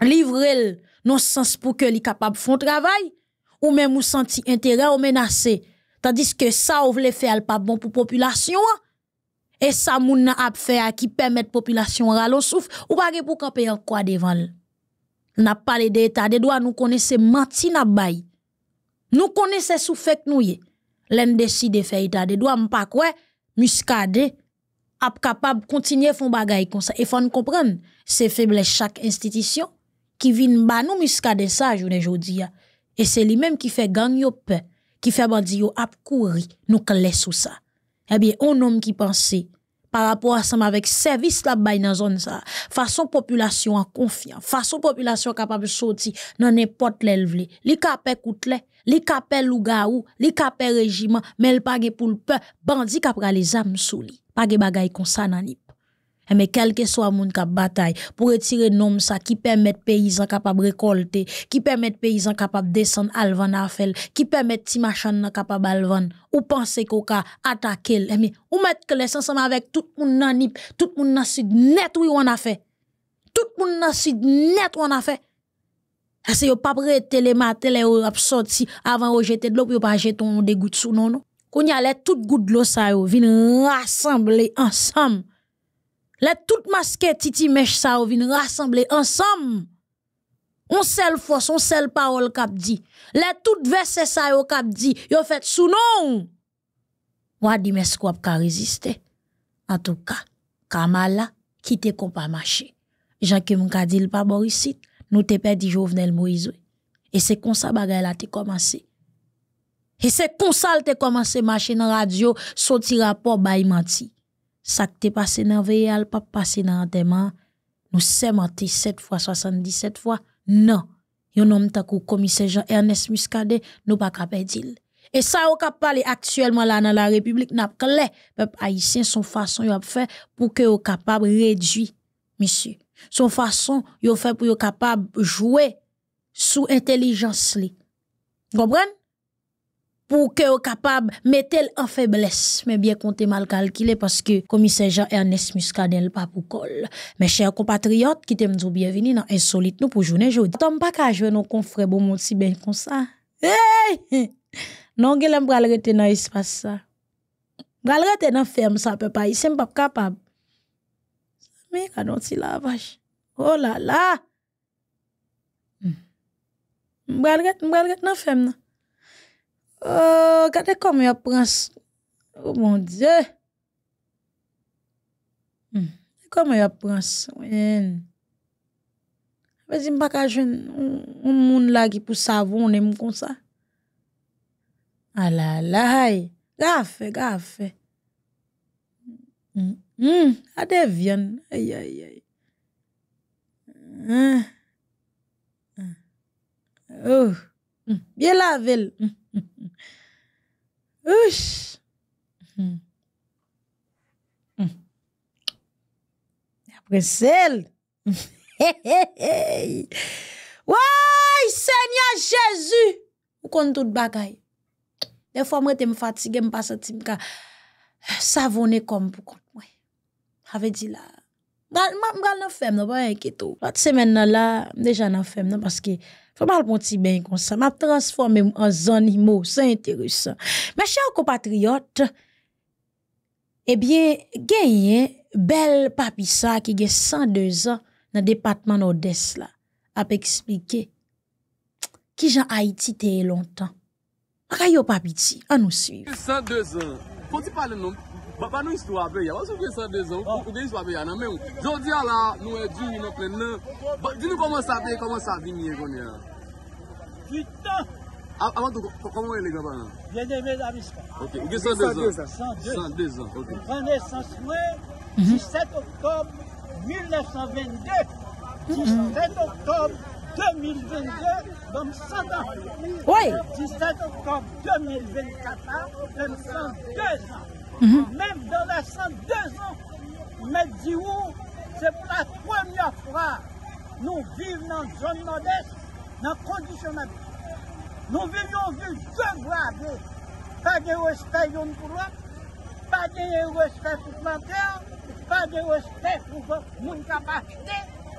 livrent non sens pour que li capable font travail ou même ou senti intérêt ou menacé. Tandis que ça, ou voulait faire pas bon pour population. Et ça, moun a fait qui permet population de souffle ou pas pour camper en quoi devant n'a N'a parlé d'état des droits, nous connaissons menti n'a bail. Nous connaissons sous fait nous y. L'en décide de faire état des droits, m'pas quoi, muscadé ap capable continuer font bagay comme ça. Et faut nous comprendre, c'est faible chaque institution qui vient ba nous muscadé ça journée et c'est lui-même qui fait gagner yo peur, qui fait bandi yo ap nous sous sous ça. Eh bien, un homme qui pensait, par rapport à ça, avec service la baye dans zone façon population en confiance, façon population capable de sortir dans n'importe l'élevé, li capels koutle, li kapè lougaou, li kapè régiment, mais le pagé pour le peur, a pris les âmes souli, pagé bagay comme ça nanip. Eh, mais quel que soit monde cap bataille pour retirer nom ça qui permet paysans de récolter, qui permet paysans capable descendre à qui permet machins de capable à vendre. Ou penser qu'on peut attaquer eh, ou mettre que les ensemble avec tout le monde le nip, tout le monde le sud net où on a fait. Tout monde le sud net on a fait. Est-ce que pas prêté les matins les sorti avant de jeter de l'eau pour pas jeter on des gouttes sous non non. Qu'on y allait toutes gouttes de l'eau ça yo rassembler ensemble les toutes les titi mèche ça vient rassembler ensemble. On seule force, on seule parole kap dit. Les toutes verset ça yo kap dit, yo fait sous non. Wa di mes quoi ka résister. En tout cas, Kamala qui te pas marché. Jean que mon ka dit le pas Borisit, nous te perdu Jovenel Moïse. Et c'est comme ça bagaille là te commencé. Et c'est comme ça te commencé marcher dans radio, sorti rapport baï menti. Ça qui t'est passé dans le pas passé dans l'enterrement, nous menti 7 fois, 77 fois. Non, yon homme tant que commissaire Jean-Ernest Muscadet, nous pas e capable dire. Et ça, on cap parler actuellement là dans la République, n'a clair, peuple haïtien, son façon yon a fait pour que yon capable réduire, monsieur. Son façon yon fait pour yon capable jouer sous intelligence li. Vous comprenez? pour que capable de mettre en faiblesse mais bien compté mal calculé parce que commissaire Jean-Ernest Muscadel pas pour col mes chers compatriotes qui t'aiment bienvenue dans insolite nous pour journée aujourd'hui tombe pas qu'à jouer nos confrères bon monde si bien comme ça hey! non que vais pral rester dans espace ça pral rester dans ferme ça peut pas ici pas capable mais quand on la vache. oh là là ne vais pas rester dans la ferme. Oh, oh, comme il y a prince. Oh mon Dieu. Hmm. Comment il y a prince. Je ne sais pas si un monde là qui pour savon, n'aime aime comme ça. Ah là là, gaffe, gaffe. Hum, mm, à hmm. des viennes. Aïe, aïe, aïe. Ah. Ah. Oh, hmm. bien la ville. Mm. wè sèl wèy sènyan jèzù pou kon tout bagay defo mè te m fatige m pa sè tim ka savonè kom pou kon wèy avè di la Je m'a gal nan fèm nan pa enkèto lot semaine je la déjà nan fèm non parce que faut mal mon petit bain comme ça m'a transformé en animal, c'est intéressant mes chers compatriotes eh bien un belle papi ça qui a 102 ans dans le département nord-est là a expliqué qui haïti depuis longtemps Rayo papi ti an nous suivre 102 ans faut tu parler non Ba pa nou istou apè ya, wè se ah. ou gen 102 an, ou gen istou apè ya nan mè ou. Jodi an la, nou e djou, nou plè nan. Di nou koman sa apè, koman sa apè niye kon ya? Putan! Aman tou, koman wè e li gaman nan? Gen emè la mispa. Ou gen 102 an? 102 an. Ou gen 102 an. 17 oktob 1922, 17 oktob 2022, dan 100 an. 17 oktob 2024, dan 102 an. Mhm. Même dans les 102 ans, mais c'est pour la première fois nous vivons dans une zone modeste dans une condition Nous vivons une deux Pas de respect pour l'autre, pas de respect pour planteur, pas de mhm. respect pour les gens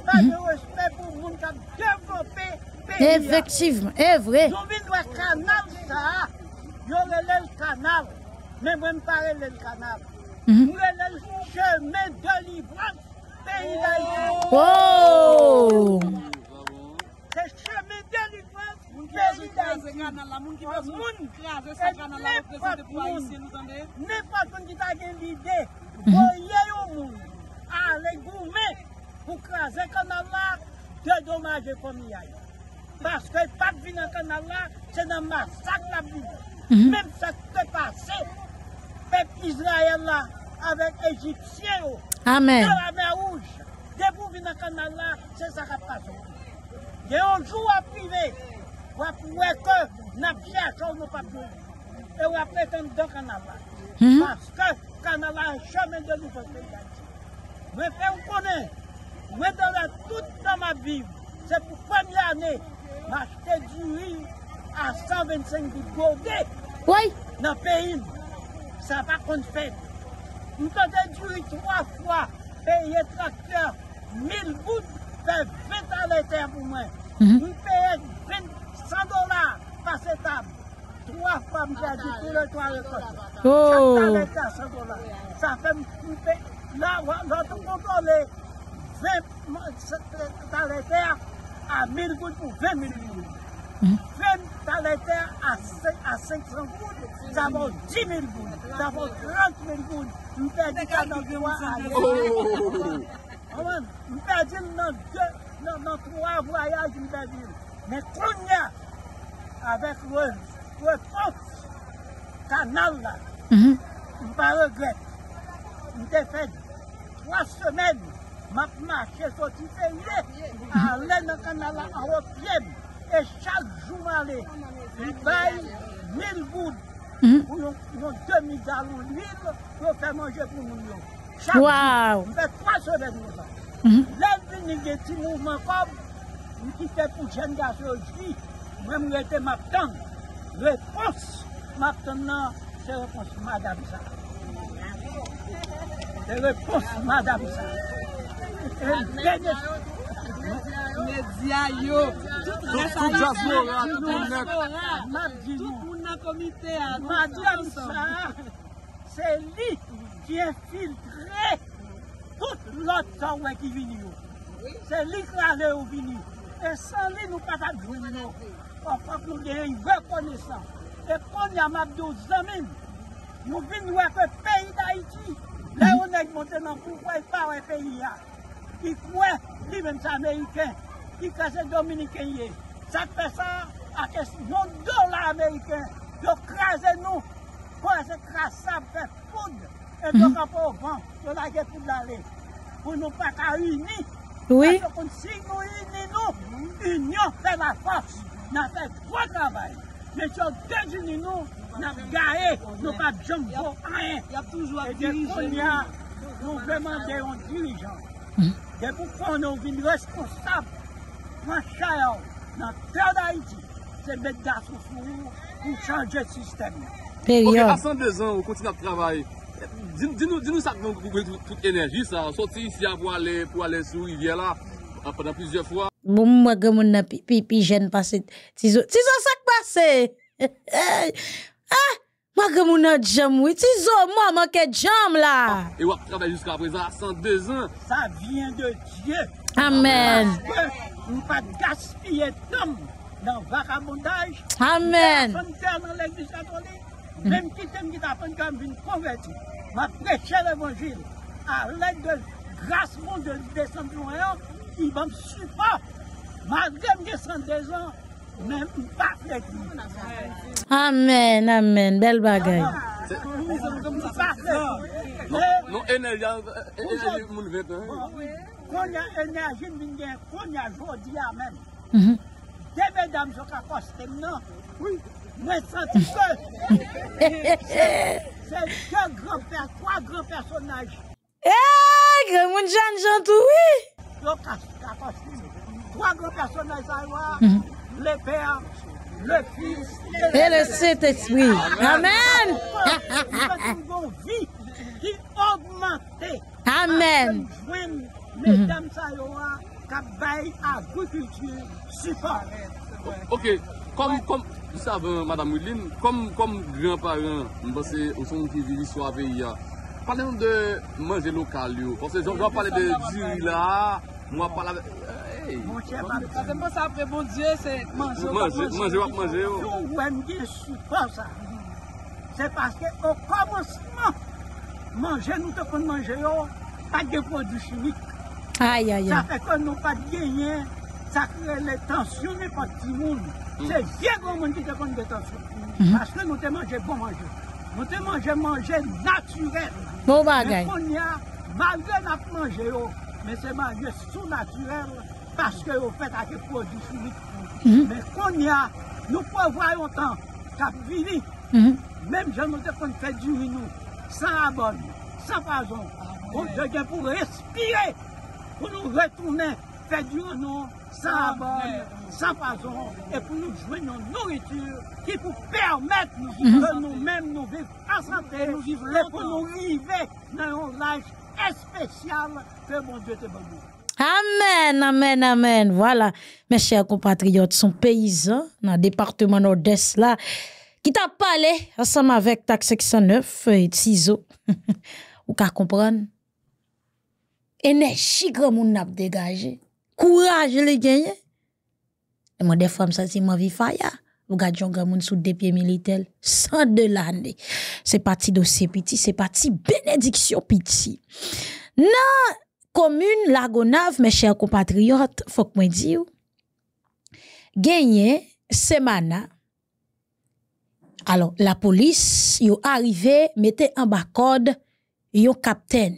pas de respect pour les gens qui développé Effectivement, est vrai. Nous vivons dans le canal, ça. a le canal. Mhm. mè vèm parel lèl kanal mèlèl chèmè de librans peyi da yi wouw chèmè de librans peyi da yi moun kreze sa kanal la reprezente pou haisyen nou tande mè patoun ki tagen lide pou yey ou moun ale goume pou kreze kanal la mhm. bon, te domaze pou mi ayo paske pat vi nan kanal la se nan masak la bi mèm sa te pase Apep Izraela avek Ejipsye yo. Amen. Kala mm-hmm. me aouj. De pou vi nan kanala se sakap aso. De yo jou apive. Wapou wekò. Napje a chò nou papou. E wapete ndo kanala. Mwaskò kanala chò men de li fò pe yati. Mwen fe wkone. Mwen dole tout nan ma biv. Se pou pwem yane. Mwaste djoui. A 125 di kode. Woy. Na pe in. Sa pa kon fèd. M kote djoui 3 fwa peye trakteur 1000 gout pe 20 alèter pou mwen. M peye 100 dolar pa se tab. 3 fwa m kade pou lè to alèter. 100 alèter 100 dolar. Sa fèm m kote. La wè lò tou kontole. 20 alèter a 1000 gout pou 20 000 lini. 20 000. ta letè a 500 koun, sa vòl 10.000 koun, sa vòl 30.000 koun, yi pè di 40.000 koun. Yi pè di nan 3 voyaj, yi pè di nan 3 voyaj, men koun ya, avèk wè fòs kanal la, yi pa regèt, yi te fèd 3 semen, mapman, che sot yi fè yè, alè nan kanal la, alè nan kanal la, alè nan kanal la, E chak jouman li, li baye, mil boud, pou yon demi galon li, pou yon fè manje pou moun yon. Chak, mwen fè kwa se ven yon sa. Lè vini gen ti mouvman kom, mwen ki fè pou jen gaso yon si, mwen mwen ete maptan, repons, maptan nan, se repons madame sa. Se repons madame sa. Se repons madame sa. Nè diya yo Toute jasoran Toute mou nan komite Mou nan komite Se li Dien filtre Toute lot chan wè ki vini yo Se li kwa le yo vini E san li nou pata vini yo O fok nou den yon vè kone san E kon yon mabdou zamin Nou vini wè ke peyi da iti Le yo nek monten an Pou kwa yon pa wè peyi ya Ki kwen li men sa Ameriken ki kase Dominiken ye. Sa pe sa, a kes nou do la Ameriken, yo kase nou kwa se kase sa pe foud, e do mhm. ka po van yo la ge pou dalè. Pou nou pa ka uni, a se kon si nou uni nou, union fe la fòs, nan fe kwa travay. Men se yo dejuni nou, nan gae, nou pa jombo aè, e de pou ni a nou vèman deyon dirijan. Mhm. De pou kon nou vin reskousab, Mwen chayou, nan teo da iti, se mwen datou foun, mwen chanje sistem. Ok, a 102 an, mwen kontine a travay. Din nou sak nou pou kwen tout enerji sa. Sot ti fiyavou ale, pou ale sou, i vye la, a eh, fwadan pwizye eh, fwa. Mwen mwen gemou nan pipi, pipi jen pase, tizou. Tizou sak pase! Ha! Mwen gemou nan djam wè. Tizou, mwen manke djam la! E wak travay jusqu'a prezant a 102 an. Sa vyen de tiyè. Amen! Amen! Nous pas gaspiller d'hommes dans le vagabondage. Amen. dans l'église catholique. Même qui t'aime qui comme une convertie. Ma prêcher l'évangile à l'aide de grâce de descendre loin qui va me supporter. Malgré mes 102 ans, même pas fait. Amen, amen. Belle bagaille. On y a jen bin gen, on y a jodi ya men. Mhm. Debe dam jok akos ten nan, wè senti kòs. Se kèk kwa gran personaj. E, kèk moun jan jan tou wè. Jok akos ten nan. Kwa gran personaj an wè, le pè, le pè, e le sè te swi. Amen. A men. A men. A men. Me dam sa yo a Kap bay akou kultur Sufor Ok, kom, kom, vi sa ven Madame Moulin, kom, kom Granparen, mbase, oson ki vivi Suave ya, pale yon de euh, Mange lokal yo, konse jon wap pale de Jirila, mwap pale Hey, mwen chepa Mwen chepa sa pre bon diye, se Mange wap, mange wap Yo wèm diye sufor sa Se paske o komosman Mange nou te kon manje yo A depo di chimik Sa fe kon nou pat genyen Sa kre le tansyon ni pat ti moun Se vye goun moun di te kon de tansyon Aske nou te manje bon manje Nou te manje manje naturel Moun bagay Moun gen ap manje yo Mese manje sou naturel Paske yo fet ake produs Moun gen Nou pou vwa yon tan Meme gen nou te pon Fet di yon San abon San pazon Moun gen pou respire pou nou retounen fè diyon nou sa abon, sa pazon e pou nou jwen nou nouritur ki pou permèt nou jivlè nou mèm nou vif asante nou jivlè pou nou rive nan yon laj espesyal fè moun die te bagou. Amen, amen, amen, voilà. Mè chèr compatriote, son peyizan nan departement Nord-Est la ki ta pale ansam avèk tak seksyon neuf, fè yè t'sizo. Ou ka kompran? enerji gran moun dégagé, courage les le genye. E mwen defam ça c'est ma vie faya, hein. un grand monde sous des pieds militaires cent de lande. petit. c'est dosye c'est bénédiction piti. non commune lagonave mes chers compatriotes faut que moi ou, gagné semana, Alors, la police yo arrive, mettez en bakod, yo capitaine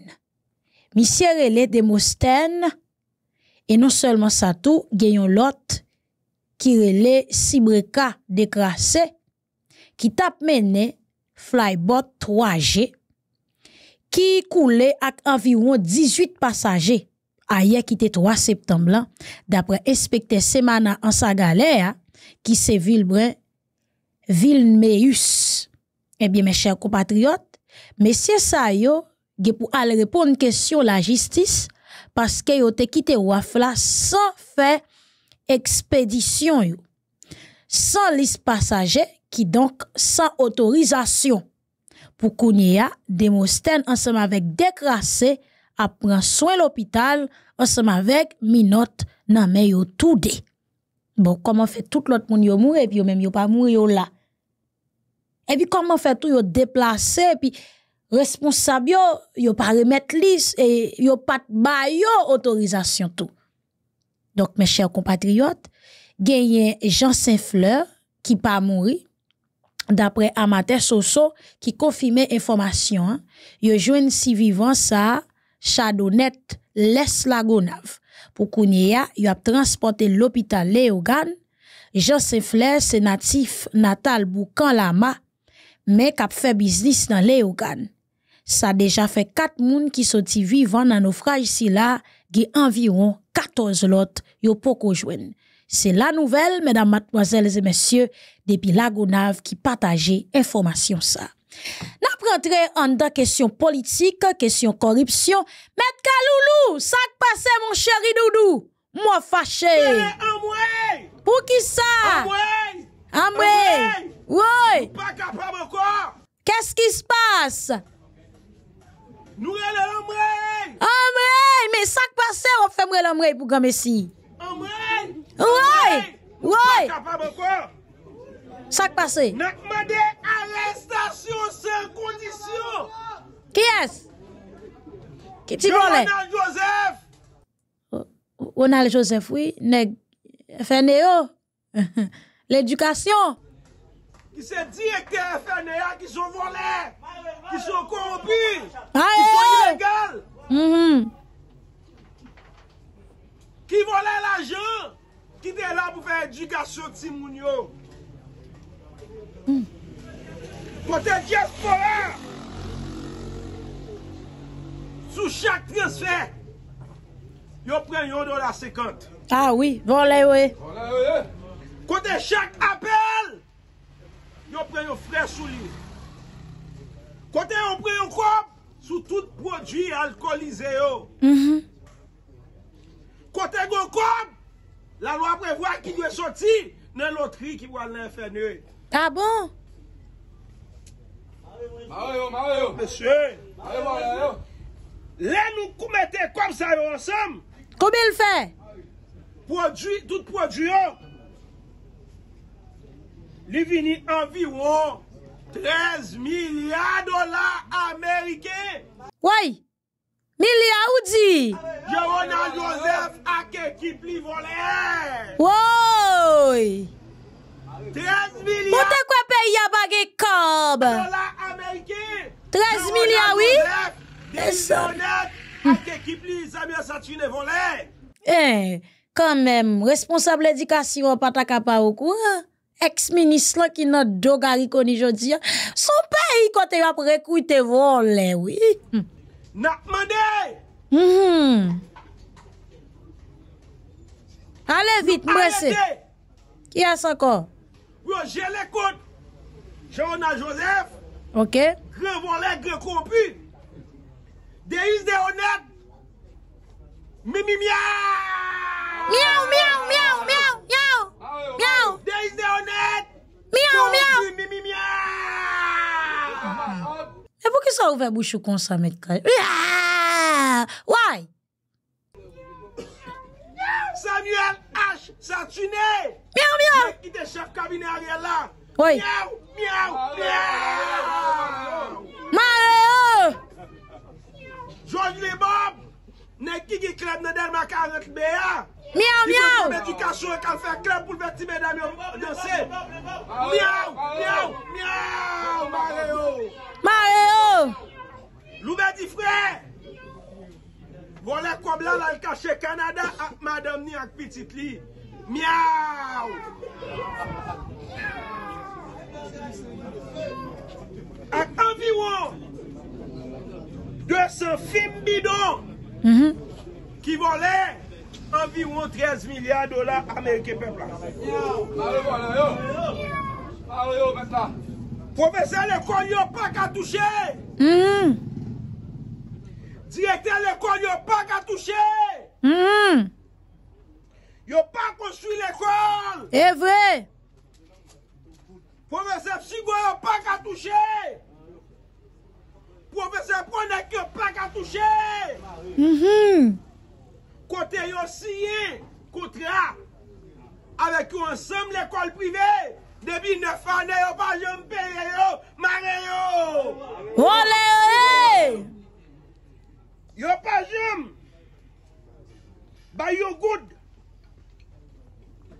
Monsieur de Mosten et non seulement ça tout un lot qui rele Sibreka qui Qui tape mené Flybot 3G, qui coulait avec environ 18 passagers hier qui 3 septembre. D'après inspecteur semana en sa galère, hein, qui se brun, Vilmeus. Eh bien, mes chers compatriotes, sa yo, aller répondre al répondre question la justice parce que yo te quitté wafla sans faire expédition sans liste passager qui donc sans autorisation pour kounia demosten ensemble avec décrassé à prendre soin l'hôpital ensemble avec minote nan mais tout dé bon comment fait tout l'autre monde yo mourir et puis même yo pas mourir là et puis comment fait tout yo déplacer puis responsable yo, yo pas remettre lis et yo pas ba yo autorisation tout. Donc mes chers compatriotes, gagné Jean Saint-Fleur qui pas mourir d'après Amateur Soso qui confirmait information, hein, yo joine si vivant ça Chadonette Les Lagonave. Pour Kounia, il a transporté l'hôpital Léogan. Jean Saint-Fleur, c'est natif natal Boucan Lama, mais qui a fait business dans Léogan. Ça déjà fait 4 moun qui sont vivants nan naufrage, si qui qui environ 14 lot yo poko jouer. C'est la nouvelle, mesdames, mademoiselles et messieurs, depuis qui qui qui information ça. Nap rentre en da question politique, question corruption. Mais Kaloulou, ça qui passe, mon chéri doudou, moi eh, Pour qui qui ça? Amoué! Pour Qu'est-ce qui se passe? Nou re lè amre! Amre! Mè sak pase ou fe mre lè amre pou game si! Amre! Ouè! Ouè! Mè kapab okò! Sak pase! Nèk mè de arrestasyon sen kondisyon! Ki es? Ki ti bon lè? Yon anal Josef! Anal Josef, oui! Nèk FNEO! L'edukasyon! Ki se di ekte FNEO ki son bon lè! Ha! Ki sou korompi Ki sou ilegal mm-hmm. Ki vole laje Ki de la pou fè djiga sotimoun yo mm. Kote 10 foran Sou chak transfer Yo pren yon do la sekant ah Kote chak apel Yo pren yon fre sou liyo Kote yon pre yon kob, sou tout prodjwi alkolize yo. Mhm. Kote yon kob, la lwa prevoi ki dwe soti nan lotri ki wale nan fene. Ta ah bon? Mare yo, mare yo. Mese. Mare yo, mare yo. Le nou koumete kob sa yo ansam? Koube l fe? Dout prodjwi yo, li vini anvi yo. 13 milyar dola Amerike! Woy! Milyar ou di? Geronan Josef ake ki pli voley! Woy! 13 milyar! Mote kwe pe yabage kob! Geronan Josef eh, ake ki pli zami asatine voley! Eh, kamem, responsable edikasyon pata kapa woku, he? ex-ministre qui n'a dogari koni jodi son pays côté a recruter volé oui hmm. n'a demandé hmm allez vite pressé qui a ça encore l'écoute Lecote Jean-Joseph Joseph OK grand volé grand corrompu des de honnête Mimi miaou miaou miaou miaou miaou Deis de honet Miaw miaw E pou ki sa ouve bouchou konsa met kaj Miaw Why Samuel H Satune Miaw miaw Miaw miaw Miaw George Le Bob Nè kigi kreb nè del maka anetl beya Miaw, miaw Mè di kachou e kal fè kreb pou vè tibè dame yon sè Miaw, miaw Miaw, ma re yo Ma re yo Loube di fre Vole koum lal al kache Kanada ak madam ni ak pitit li Miaw Miaw Miaw Ak an viwo Dè se film bidon Mhm. Ki volen Anviwoun 13 milyard dolar Amerike pe plan Profesor lè kon yon pa ka touche mhm. Direkter lè kon yon pa ka touche mhm. Yon pa konstru lè kon E vre Profesor psigo yon pa ka touche Profesor, prou nèk yo pak a touche! Mh-mh! Kote yo siye! Kote ya! Awek yo ansem l'ekol prive! Debi 9 anè yo pa jem pere yo! Mare yo! Olè yo! Yo pa jem! Bay yo goud!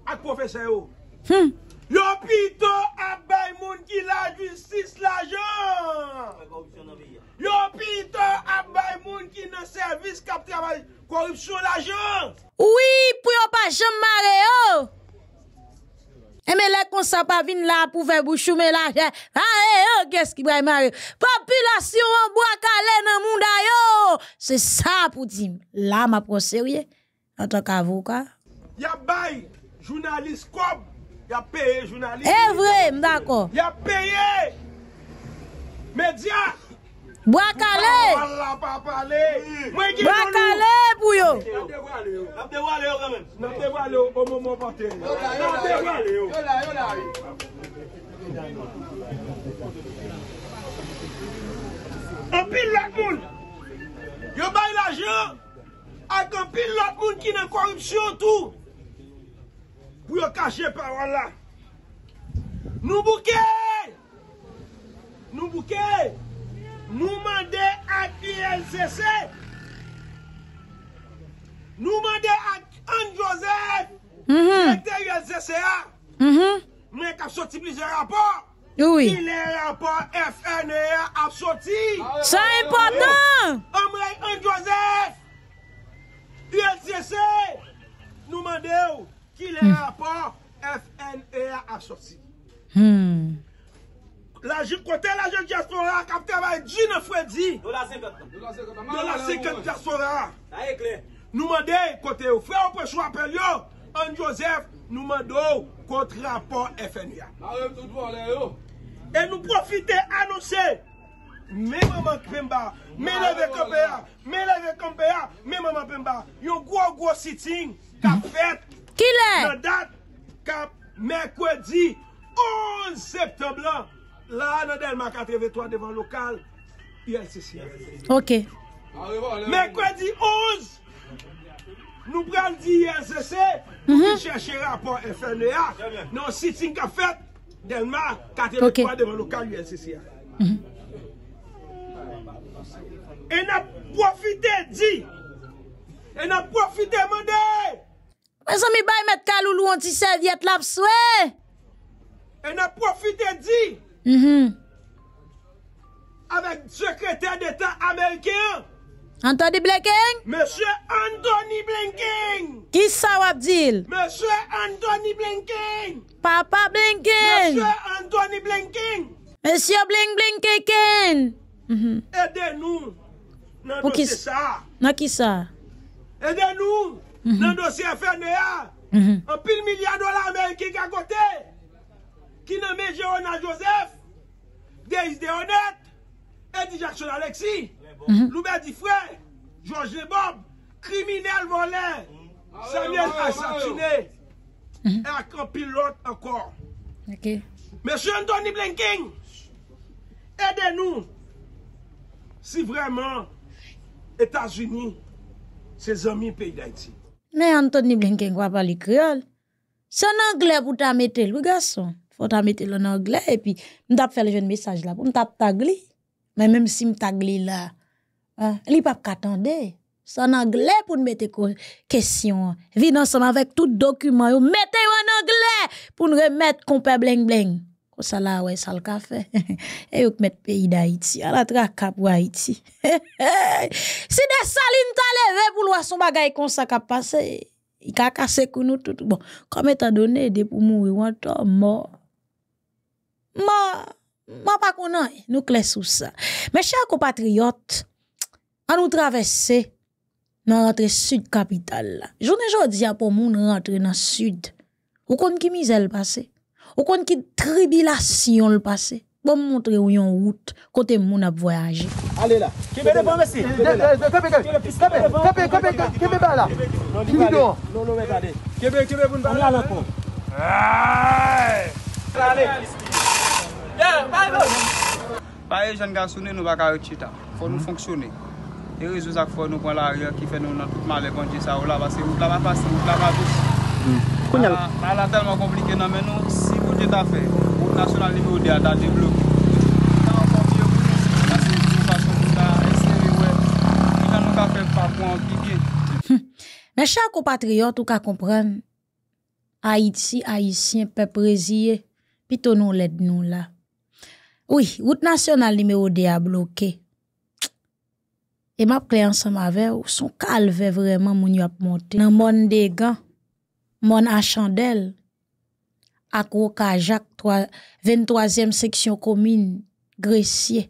Ak profesor yo! Fim! Hmm. Yo pito ap bay moun ki la justice la jen! Mèk ouk chanobie! Yo pito ap bay moun ki nan servis kapte ap bay korupsyon la joun. Ouwi pou yo pa joun mare yo. E me lek kon sa pa vin la pou ve bouchou me la joun. Ha e yo, e, e, kes ki brey mare yo. Populasyon wakale nan moun dayo. Se sa pou di. La ma pronser ye. A to ka vou ka. Ya bay jounalist kob. Ya peye jounalist. E vre mdakon. Ya peye medyak. Bo akale! Bo akale, bouyo! N ap te wale yo, kwen. N ap te wale yo, bon moun moun paten. N ap te wale yo. Yo la, yo la. An pil lak moun. Yo bay la jè. Ak an pil lak moun ki nan korupsyon tou. Bouyo kache paran la. Nou bouke! Nou bouke! Nou mande ak ILCC, nou mande ak Androzef, nou mande ak ILCC, nou mande ak FNEA apsoti. Swa impotant! Nou mande ak Androzef, ILCC, nou mande ak FNEA apsoti. La ji kote la je gestora kap teray di na fwe di Do la seken tersora Nou mande kote yo Fwe ou pe chou apel yo An Josef nou mandou Kote rapor FNIA E nou profite anose Me maman Pemba Me leve Kampaya Me leve Kampaya Yo gwo gwo sitin Kap fet Kap mekwe di 11 septemblan La an an denman katrevetwa devan lokal ULCCF Mè kwe di ouz Nou pral di ULCCF Mè mhm. kwe di chèche rapor FNA Non sitin ka fet Denman katrevetwa devan lokal ULCCF E nan profite di E nan profite mè de Mè sa mi bay met kal ou loun ti sèv yetlaps wè E nan profite di Mm-hmm. Avèk sekretèr detan Ameriken Anthony Blenken Mèsyè Anthony Blenken Kisa wabdil Mèsyè Anthony Blenken Papa Blenken Mèsyè Anthony Blenken Mèsyè Blen Blenken Ede nou nan dosye sa Ede nou nan dosye fène ya An pil milyar dola Ameriken kakote qui nommait Jérôme Joseph, Deïs Honnête, Eddie Jackson Alexis, mhm. Loubert -hmm. Frère, Georges Lebob, criminel volé, ah, Samuel ah, ah, assassiné, mhm. et un pilote encore. Monsieur Anthony Blinking, aidez-nous si vraiment États-Unis, ses amis pays d'Haïti. Mais Anthony Blinken pas parler créole. C'est un anglais pour ta mettre, le garçon faut ta mettre en anglais et puis on t'a faire le jeune message là pour t'a tagli mais même si on tagli là hein, li pas qu'attendre c'est en anglais pour nous mettre question Viens ensemble avec tout document mettez en anglais pour nous remettre compère bling bling comme ça là ouais ça le café et vous mettre pays d'Haïti à la traque pour Haïti si des salines t'a levé pour voir son bagage comme ça qu'a passé il a cassé nous tout bon comme étant donné des pour mourir ou un mort Ma, ma pas konan, nous clés sous ça. Mes chers compatriotes, à nous traverser dans sud capitale. ne jodi a pour moun rentrer dans sud. Ou kon ki misère passé. Ou kon ki tribulation le passé. Bon montrer où yon route côté moun a Allez là. Qui bon merci. là. Non non Allez. Ya, pa yon! Pa yon jen gansounen nou baka yon chita. Fon nou mhm. fonksyonen. E rizouzak fon nou pon la riyo ki fè nou nan tout male konjisa ou la basi. Ou plaba pasi, ou plaba bousi. Mhm. Kounyama. Pa la telman komplike nan menon, si pou djeta fè, ou nasyonal libe ou diya da deblok, nan konpiyon, nasyonal libe ou da estereweb, ki nan nou ka fè pa pou an kibye. Men chan ko patriyon tou ka komprèm, Haiti, Haitien, pe preziye, pi ton nou led nou la. Oui, route nationale numéro 2 a bloqué. et ma kle son calvé vraiment moun à monter. monte. Nan moun degan, à a chandel, ak 23e section commune côté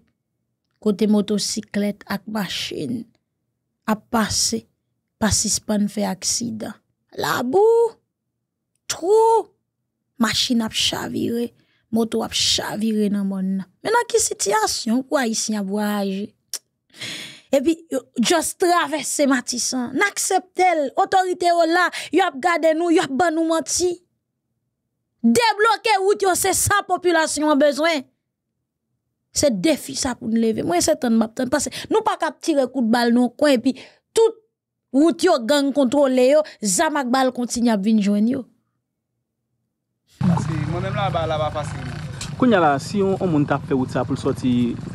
kote motocyclette, machine à passé pas span fait accident La boue, trou, machine à chavirer moto ap chavire nan Mais nan. quelle situation ki ici pou a yisi Et puis just matisan. N'akseptel, l'autorité yo la, yo ap gade nou, yo ap ban nou Debloke wout yo, se sa population an besoin. Se defi sa pou nou leve. Mwen se nous map tan. pas nou pa kap de kout bal nou coin et puis tout wout yo gang contrôlé yo, zamak bal continue à venir joindre Mwen mwen la ba, la ba fasi mwen. Kounyala, si yon moun tap fe wout sa pou l soti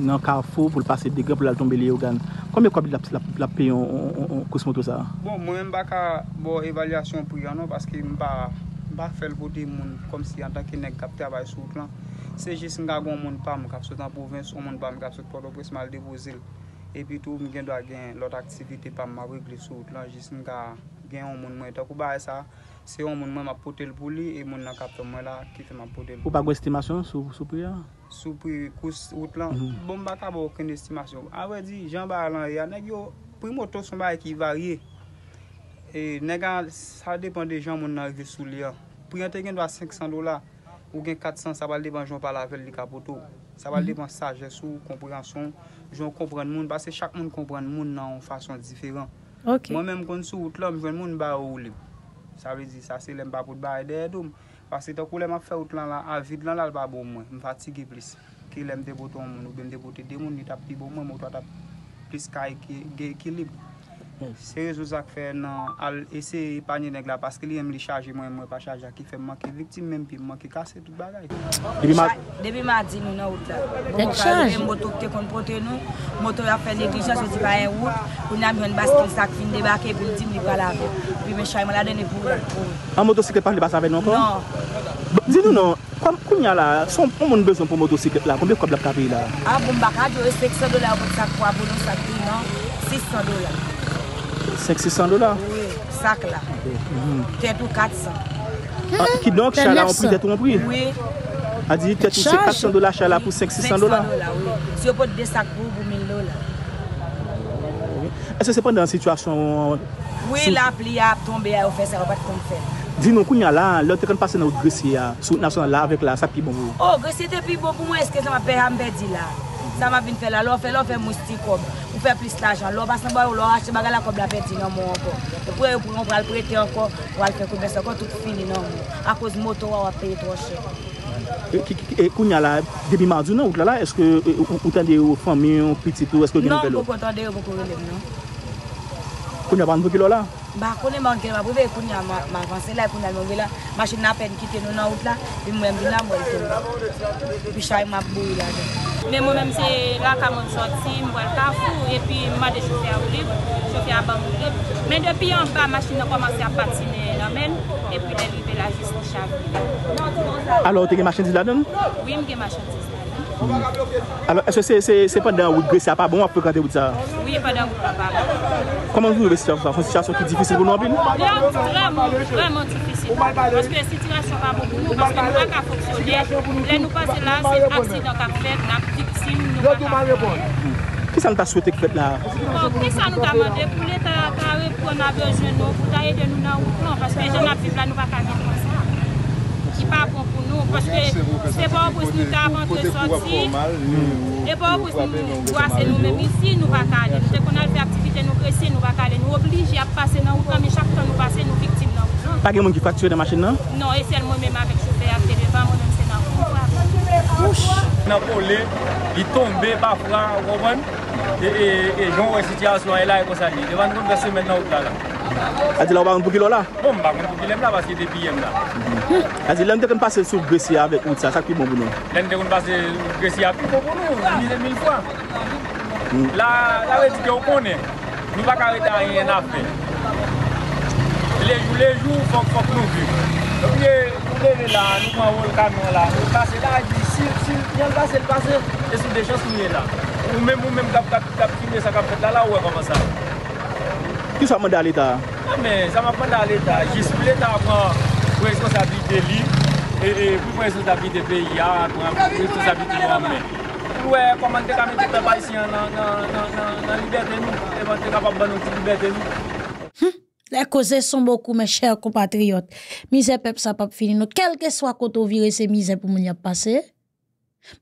nan ka fo pou l pase degre pou l al tombe li yo gan, kome kwa bi lap pe yon kosmoto sa? Bon, mwen mba ka bo evalyasyon pou yon an, non, paski mba fel vode moun kom si yon takinek kapte avay sot lan. Se jis nga goun moun pa mwen kap sot nan pouvens, moun moun ba mwen kap sot pou l opres malde bo zil. E pi tou mwen gen do a gen lot aktivite pa mwen wikli sou wot lan. Jis mwen gen yon moun mwen. To kou bae sa, se yon moun mwen mwen mwen potele pou li, e moun nan kapte mwen la ki fè mwen potele pou li. Ou pa kou estimasyon sou pri ya? Sou pri kous wot lan. Mhm. Bon ba kaba ou kene estimasyon. Awe di, jan ba lan ria. Nè gen yo, pri motos mwen bae ki varie. E nè gen, sa depan de jan moun nan rive sou li ya. Pri yon te gen do a 500 dola, ou gen 400 sa balde banjou pa la vel li kapote ou. Sa pa li mwen saje sou, komprensyon, joun kompren moun. Basè chak moun kompren moun nan fasyon diferan. Mwen men mwen kon sou, utlom, joun moun ba ou li. Sa vezi, sa se lem babout baye dedoum. Basè to koule mwen fè utlan la avid lan la babou mwen, mwen fatigi plis. Ki lem debote moun, ou bem debote de moun, ni tap pi bo mwen, mwen tap plis kaye ge ekilibre. Seye sou zak fè nan al ese yi panye neg la Paske li yem li chaje, mwen mwen pa chaje Aki fè mwen ki viktim men pi, mwen ki kase tout bagay Debi ma di nou nan out la Bon, mwen fè yon motok te konprote nou Motor ap fè di ekrisyon, soti pa yon e out Pou nan mwen baske yon sak fin debake Pou di mwen li pala avè Pou mwen chay mwen la dene pou An motosike pas li bas avè nan ton? Nan Di nou nan, kwa m kounya la Son moun bezon pou motosike la? Koumbyo kwa blap kavi la? A, bon baka, jou respek 100 dola Ou mwen sak kwa bon 5-600 dola? Oui, sak la. Tè tou 400. Ki donk chal la, on pri, tè tou on pri? Oui. A di, tè tou se 400 dola chal la pou 5-600 dola? 500 dola, oui. Si yo pou te de sak pou, pou 1000 dola. E se se pon nan sitwasyon? Euh, oui, la pli a ap tombe, a ofese, a pati tombe fel. Di nou kounya la, lò te kon pasen nou gresi ya, sou nan son la avèk la, sak pi bombo? Ou, gresi te pi bombo, mwen eske se ma pe hambe di la. Sa ma vin fel la, lò fel, lò fel mousti kobo. pou fè plis tajan lò, bas nan bò yon lò a chè bagala kò blapè ti yon mò an kon. Te pou yon prou an pral prè ti an kon, wò al fè kò bè se kon tout finin an mò. A kòz mò to wò apè yon trò chè. E koun ya la, debi madjou nan ouk lò la, eske ou tande yon fami yon, piti yon, eske yon genye lò? Nan, mò kontande yon, mò kontande yon. Koun ya ban vò ki lò la? Ba konen moun kere mwa pou ve, e pou nye mwa avanse la, e pou nye mwen ve la. Masin na pen kite nou nan out la, pi mwen mwen la mwen eton la. Pi chay mwen ap bou yi la den. Men mwen mwen se lak a moun soti, mwen wal ka fou, e pi mwen de chofi a ou lev, chofi a bang ou lev. Men depi yon pa, masin nou komanse a pati ne lomen, e pi deli be la justi chan. Alo te gen masin ti la den? Hmm. Bon oui, men gen masin ti la den. Alo ese se se se pa den ou gresi a pa bon ap pe kate ou tsa? Oui, pa den ou kreba man. Kèman nou nou ve siyansan? Fonsi siyansan ki difisil pou nou api nou? Lè an, kou drèman, drèman difisil. Pwèske sitirasyon pa bo goun, pwèske nou an ka fokjou lè. Lè nou pa se lan, se aksid an ka fèt, nan pwèske si nou nou an ka fokjou lè. Kèsan nou ta souwete k fèt la? Kèsan nou ta mande pou lè ta awe pou an ave jen nou, pou ta e den nou nan wou plon. Pwèske jen api vlan nou pa kage pou an sa. Ki pa konpon. Nou, foske, se bo ou pou se nou ka avan te soti, e bo ou pou se nou ouase nou, men misi nou va kale, nou te kon alpe aktivite nou kese, nou va kale, nou oblige ap pase nan outan, men chak ton nou pase nou viktim nan. Pake moun ki fwa tue de masin nan? Non, esel moun men ma vek chope, akte de vaman moun monsen nan. Wouche! Napole, di tombe pa fran, ou kouwen, e joun resiti aslo, e la e kosani, devan nou mwen semen nan outan la. Adi la ou ba moun puki lola? Moun ba moun puki lola, vase de biye mla. Lèm te kon pase sou gresi avèk oun sa, sak pi bon bonon? Lèm te kon pase sou gresi avèk oun sa, sak pi bon bonon? Mise min fwa? La, la re dike ou konè, nou pa kareta rien apè. Lè jou, lè jou, fok fok nou vè. Lè ou ye, kou lè lè la, nou ma wè l'karnon la, ou passe la, si yon passe, passe, esou de chansou mè la. Ou mèm, ou mèm, kap kap, kap, kap, kou mè sa kap pet la la, wè koman sa. Ki sa mè da l'eta? Ah, mè, sa mè pa da l'eta. Je sou l'eta apò. pou esko sa bi de li, pou esko sa bi de beya, pou esko sa bi de vaman. Pou e komante ka mwen te pepa isi nan libetenou, evante ka pa banon ti libetenou. Le koze son boku, me chèr komatriot, mize pep sa pap fininot, kelke swa koto vire se mize pou moun yap pase.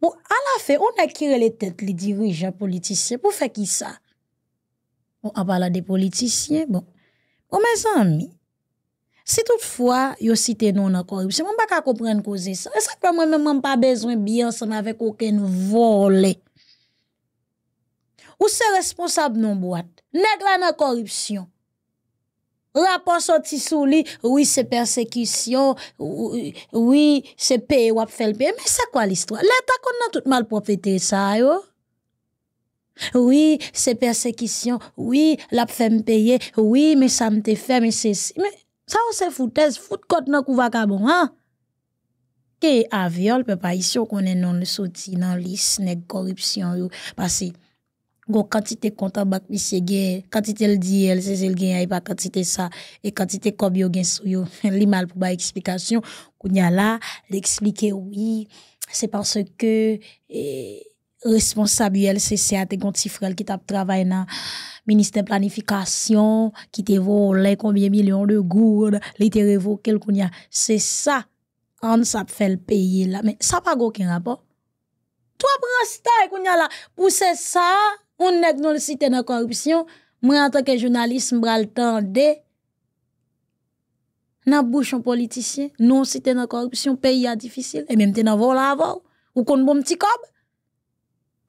Bon, ala fe, on akire le tèt li dirije politisyen, pou fe ki sa? Bon, a balade politisyen, bon. Bon, me zanmi, Si toutefois, aussi cité non la corruption, on pas comprendre cause ça. Est-ce que moi même pas besoin bien ensemble avec aucun volé. Ou c'est responsable non boîte. Nèg la corruption. Rapport sorti sous lui, oui c'est persécution, oui c'est paye ou fait le paye. Mais c'est quoi l'histoire? L'état qu'on a tout mal profité ça yo. Oui, c'est persécution. Oui, l'a fait me payer. Oui, mais ça me fait, mais c'est... Ça, c'est foutaise, fout kote nan kou vagabond hein? Ke avyol, pe ici, qu'on est non le soti nan lis, n'est corruption yo, que. go quantité kontan bak misye gen, quantité l di elle se zel gen ay pa quantité sa, et kantite kob yo gen sou yo, li mal pou ba explication. koun a la, oui, c'est parce que, responsable c'est a te gonti qui ki travaillé dans le ministère planification qui te volé combien de millions de gourdes, qui te révoqué le a C'est ça, on s'appelle fait le pays. là. Mais ça pas aucun rapport. Toi prends y a là, pour c'est ça, on nèg non cité dans corruption. Moi en tant que journaliste, le m'bral tendé nan bouche un politicien, non cité dans corruption, pays est difficile et même t'es dans vol avant ou qu'on bon petit cob.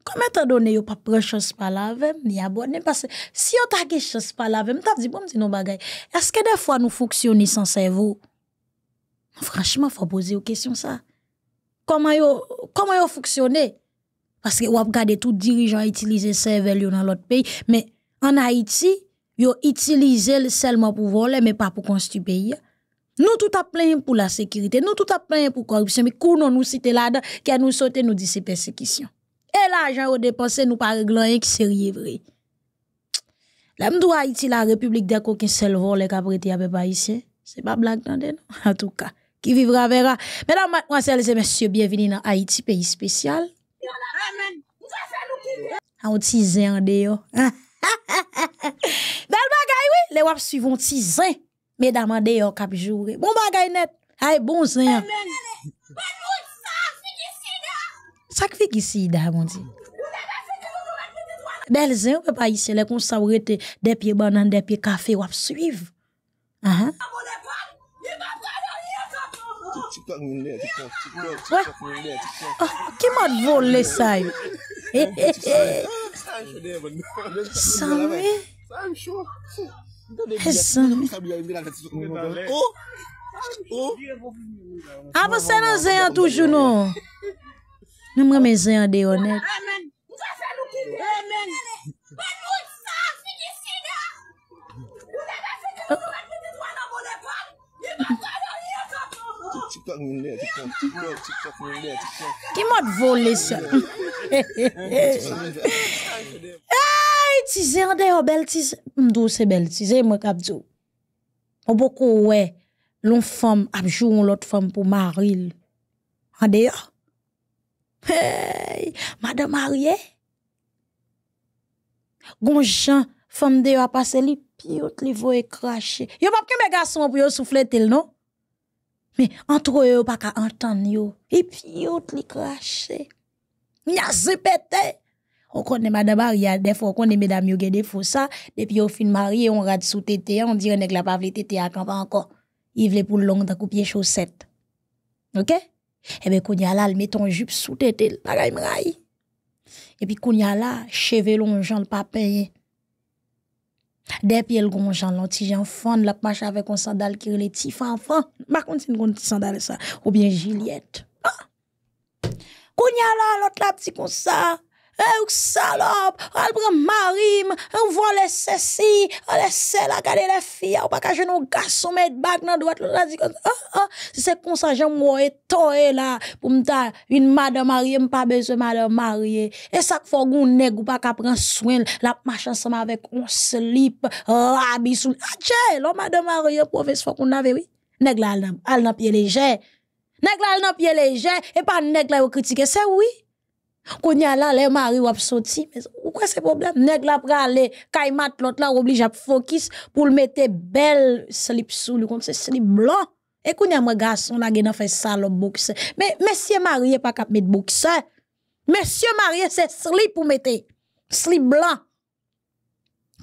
Comment t'as donné yo pas prendre chance par la même ni abonné parce que si on t'a gagné chance par la même t'as dit bon dis nos bagages est-ce que des fois nous fonctionnons sans cerveau Franchement, franchement faut poser aux questions ça comment yo comment yo fonctionner parce que on regardé tout dirigeant utiliser cerveau dans l'autre pays mais en Haïti yo utilisé seulement pour voler mais pas pour construire pays nous tout a plein pour la sécurité nous tout a plein pour corruption mais quand nous cité là-dedans a nous sauter nous dit c'est persécution l'argent au dépensé nous par règle rien qui sérieux vrai. La m'dou Haïti la République des coquins seul volé les à avec haïtien, c'est pas blague dans en tout cas. Qui vivra verra. Mesdames, mademoiselles et messieurs, bienvenue dans Haïti pays spécial. Amen. An zin en dehors. Bel bagay oui, les wap suivon Mesdames, Medaman cap kapjoure. Bon bagay net. Hay bon zin. Amen. Sak fik isi yi da, moun ti. Bel zan, wè pa isi lè, kon sa wè te depye banan, depye kafe, wap suyv. Anhan. Wè? Oh, ki mòt vòl lè sa yon? E, eh, e, eh, e. Eh. San mè? E, san mè? O? O? A, vè se nan zan yon toujoun nou? E, e, e. Nemre me zeyande yon net. Ki mwot vole se? Ti zeyande yon bel tise. Mdo se bel tise. Mwe kap zyo. Mwopo kowe. Loun fom apjou yon lot fom pou maril. A deyot. Hey, madame mariée. Gonjan, femme de a passé li, piote li voye crache. Yo pas que mes garçons pour yo souffler tel non? Mais entre eux, pas qu'à entendre yo. Et piote li crache. Nya pété. On connaît madame Maria, des fois on connaît mesdames yo des fois ça, depuis au fin marié, on rate sous tété, on dirait que la pavle tété à camp encore. Il voulait pour longtemps couper chaussette. OK? Ebe eh koun ya la, l met ton jup sou tete, l bagay m ray. Ebi koun ya la, cheve loun jant pa peye. Depi el goun jant loun ti jan fon, l ap mach ave kon sandal kirele ti fan fan. Ma kontin goun ti sandal sa, ou bien Juliette. Ah! Koun ya la, l ot la psi kon sa. Eh, ou salope, prend pran marim, voit les ceci, on laisse la garder la fille, ou pas qu'à genou garçon mettre bague dans droite, là, dit comme, ah, ah, c'est comme ça, j'aime moi, et toi, là, pour me dire, une madame mariée, pas besoin de madame mariée. Et ça, faut qu'on nèg ou pas qu'à prendre soin, la marche ensemble avec un slip, rabi sous, ah, tchè, l'on madame mariée, professeur qu'on avait, oui. Nèg là, n'a pas pied léger. Nèg là, n'a pas pied léger, et pas nèg là, ou critiquer, c'est oui. Kounya la le mari wap soti Ou kwa se problem? Neg la pre ale kay mat lot la Oblija pou fokis pou l mette bel slip sou Likon se slip blan E kounya magas On a gen a fe salop bokse Men siye mari e pa kap met bokse Men siye mari e se slip ou mette Slip blan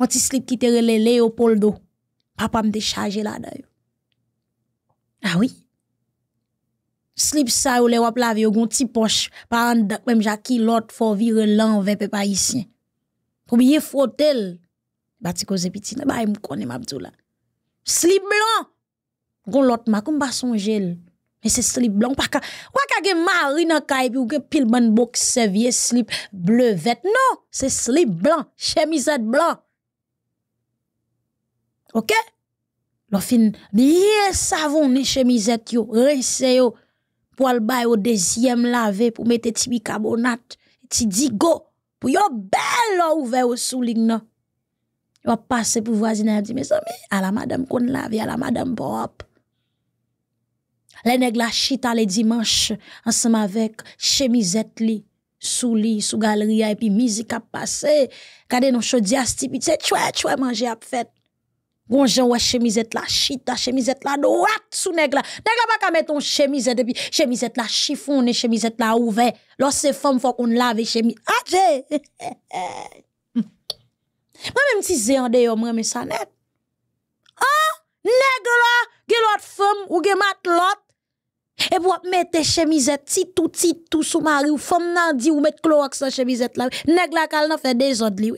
O ti slip ki tere le le yo poldo Papa mte chaje la dayo A ah wii slip sa ou le wap lave gon ti poche par an dak même jaki l'autre faut lan ve pe pa ici pour bien frotter bati piti, petit ba m connaît m'abdoula slip blanc gon lot ma ba son gel, mais c'est slip blanc pa ka ou ka gen mari nan kay ou gen pile ban box slip bleu vet. non c'est slip blanc chemisette blanc OK L'offin savon ni chemisette yo, rinsé yo, pour le bail au deuxième laver, pour mettre petit bicarbonate, petit digo, pour yon belle ouvert au souligne. va passer pour voisiner, dit, mes amis, à la madame qu'on lave, à la madame pop. Les nègres la chita les dimanches, ensemble avec chemisette li, sous lit sous galerie, et puis musique a passé, kade non chaudias, tipi, tse, tu tchoué, manger à fête j'en ouais chemisette la chita, chemisette la droite sous nèg la. Nèg la pas qu'à mettre ton chemisette depuis chemisette la chiffon et chemisette la ouvert. Lorsque femme faut qu'on lave chemise. Ah, j'ai Moi même si c'est en dehors moi mais ça net. Ah, nèg la, gè l'autre femme ou gè mat l'autre. Et pour mettre chemisette si tout si tout sous mari ou femme nan ou mettre cloak dans chemisette la. Nèg la kal fait des ordres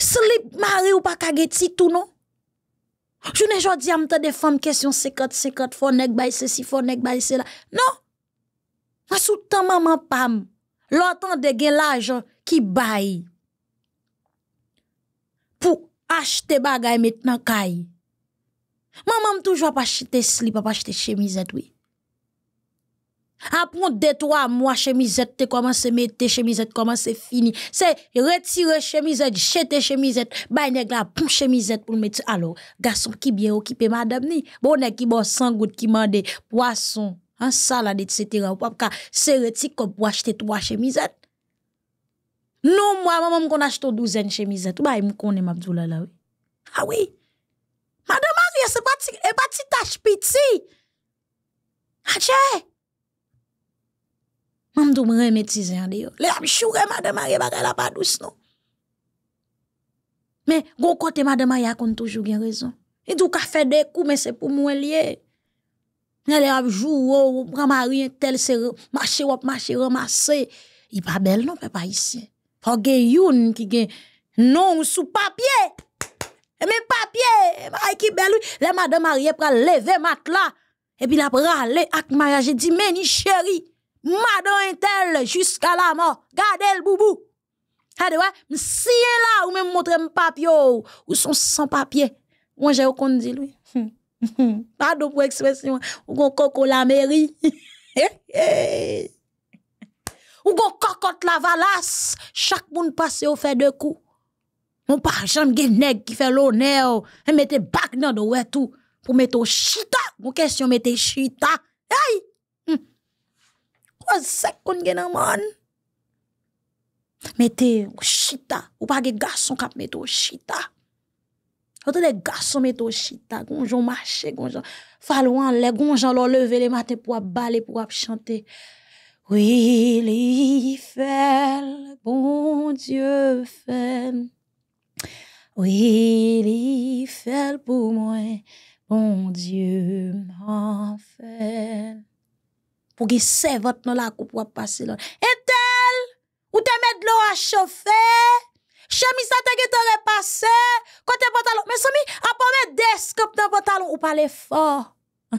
Slip mari ou pa kageti tout non? ne jodi am à de femmes « question 50 50 fò nèg bay ceci fò bay cela. Non. Ma sou tan maman pam. L'otan de gen l'argent qui baille. Pour acheter bagay maintenant kay. Maman toujours pas acheter slip, pas acheter chemisette oui. Après deux, trois mois, chemisette, te commence à mettre, chemisette comment à fini C'est retirer chemisette, jeter chemisette, bah, nèg la, pour chemisette pour mettre. Alors, garçon qui bien occupé, madame ni, bon qui boit sans goutte qui mande, poisson, un hein, salade, etc. Ou pas, c'est retiré comme pour acheter trois chemisettes. Non, moi, maman, qu'on achète douzaine chemisettes. Bah, il me connaît, m'abdoula là, oui. Ah oui. Madame Marie, c'est pas, c'est pas, tâche piti. Ah, je me suis remettre en dehors. Les madame Marie, bagaille pas douce, non. Mais, gros côté, madame Marie, a toujours bien raison. Et tout cas, fait des coups, mais c'est pour moi lié. Elle a joué, ou prend Marie, tel, c'est marché, ou marché, ramasser Il pas belle, non, papa, ici. Faut que youn qui gen, non, sous papier. E mais papier, Marie qui e e belle, oui. La madame Marie, elle prend lever matelas. Et puis, la prend aller avec mariage. Je dis, mais ni chérie madame tel jusqu'à la mort. Gardez le boubou. Hade Si yé là ou même montrer m'papio, ou, ou son sans papier. Moi j'ai aucun dit lui. Pardon pour expression. Ou gon coco la mairie. ou gon cocotte la valasse. Chaque monde passe au fait deux coups. Mon pas jamais gen qui fait l'honneur. Et mettez bac dans le tout. Pour mettre au chita. Mon question mettez chita. Aïe! sekon gen nan man. Mette ou oh, chita, ou pa ge garçon kap mete oh, ou chita. des de garçons mete au oh, chita, gonjon marché gonjon falwan le, gonjon l'on leve le matin pou ap pour pou ap chante. Oui, li fel, bon Dieu fait... Oui, li fel pour moi, bon Dieu m'en fait pour que servante dans la coupe pour passer Et tel, ou te de l'eau à chauffer, chemise à te guetter repasser, côté pantalon. Mais Sami, à pas mettre des scopes dans pantalon ou parler fort.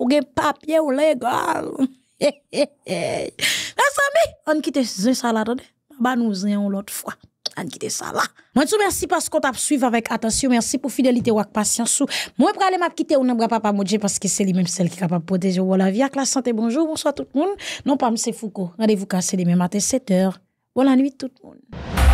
ou gen papier ou légal. Mais Sami, on quitte ce salade, ba nous en l'autre fois an qui ça là. Moi tout merci parce qu'on t'a suivi avec attention, merci pour fidélité ou patience. Moi pour aller m'a quitter ou pas papa Modje parce que c'est lui-même celle qui est capable de protéger ou la vie avec la santé. Bonjour, bonsoir tout le monde. Non pas M. Foucault. Rendez-vous cassé les mêmes matin 7h. Bonne nuit tout le monde.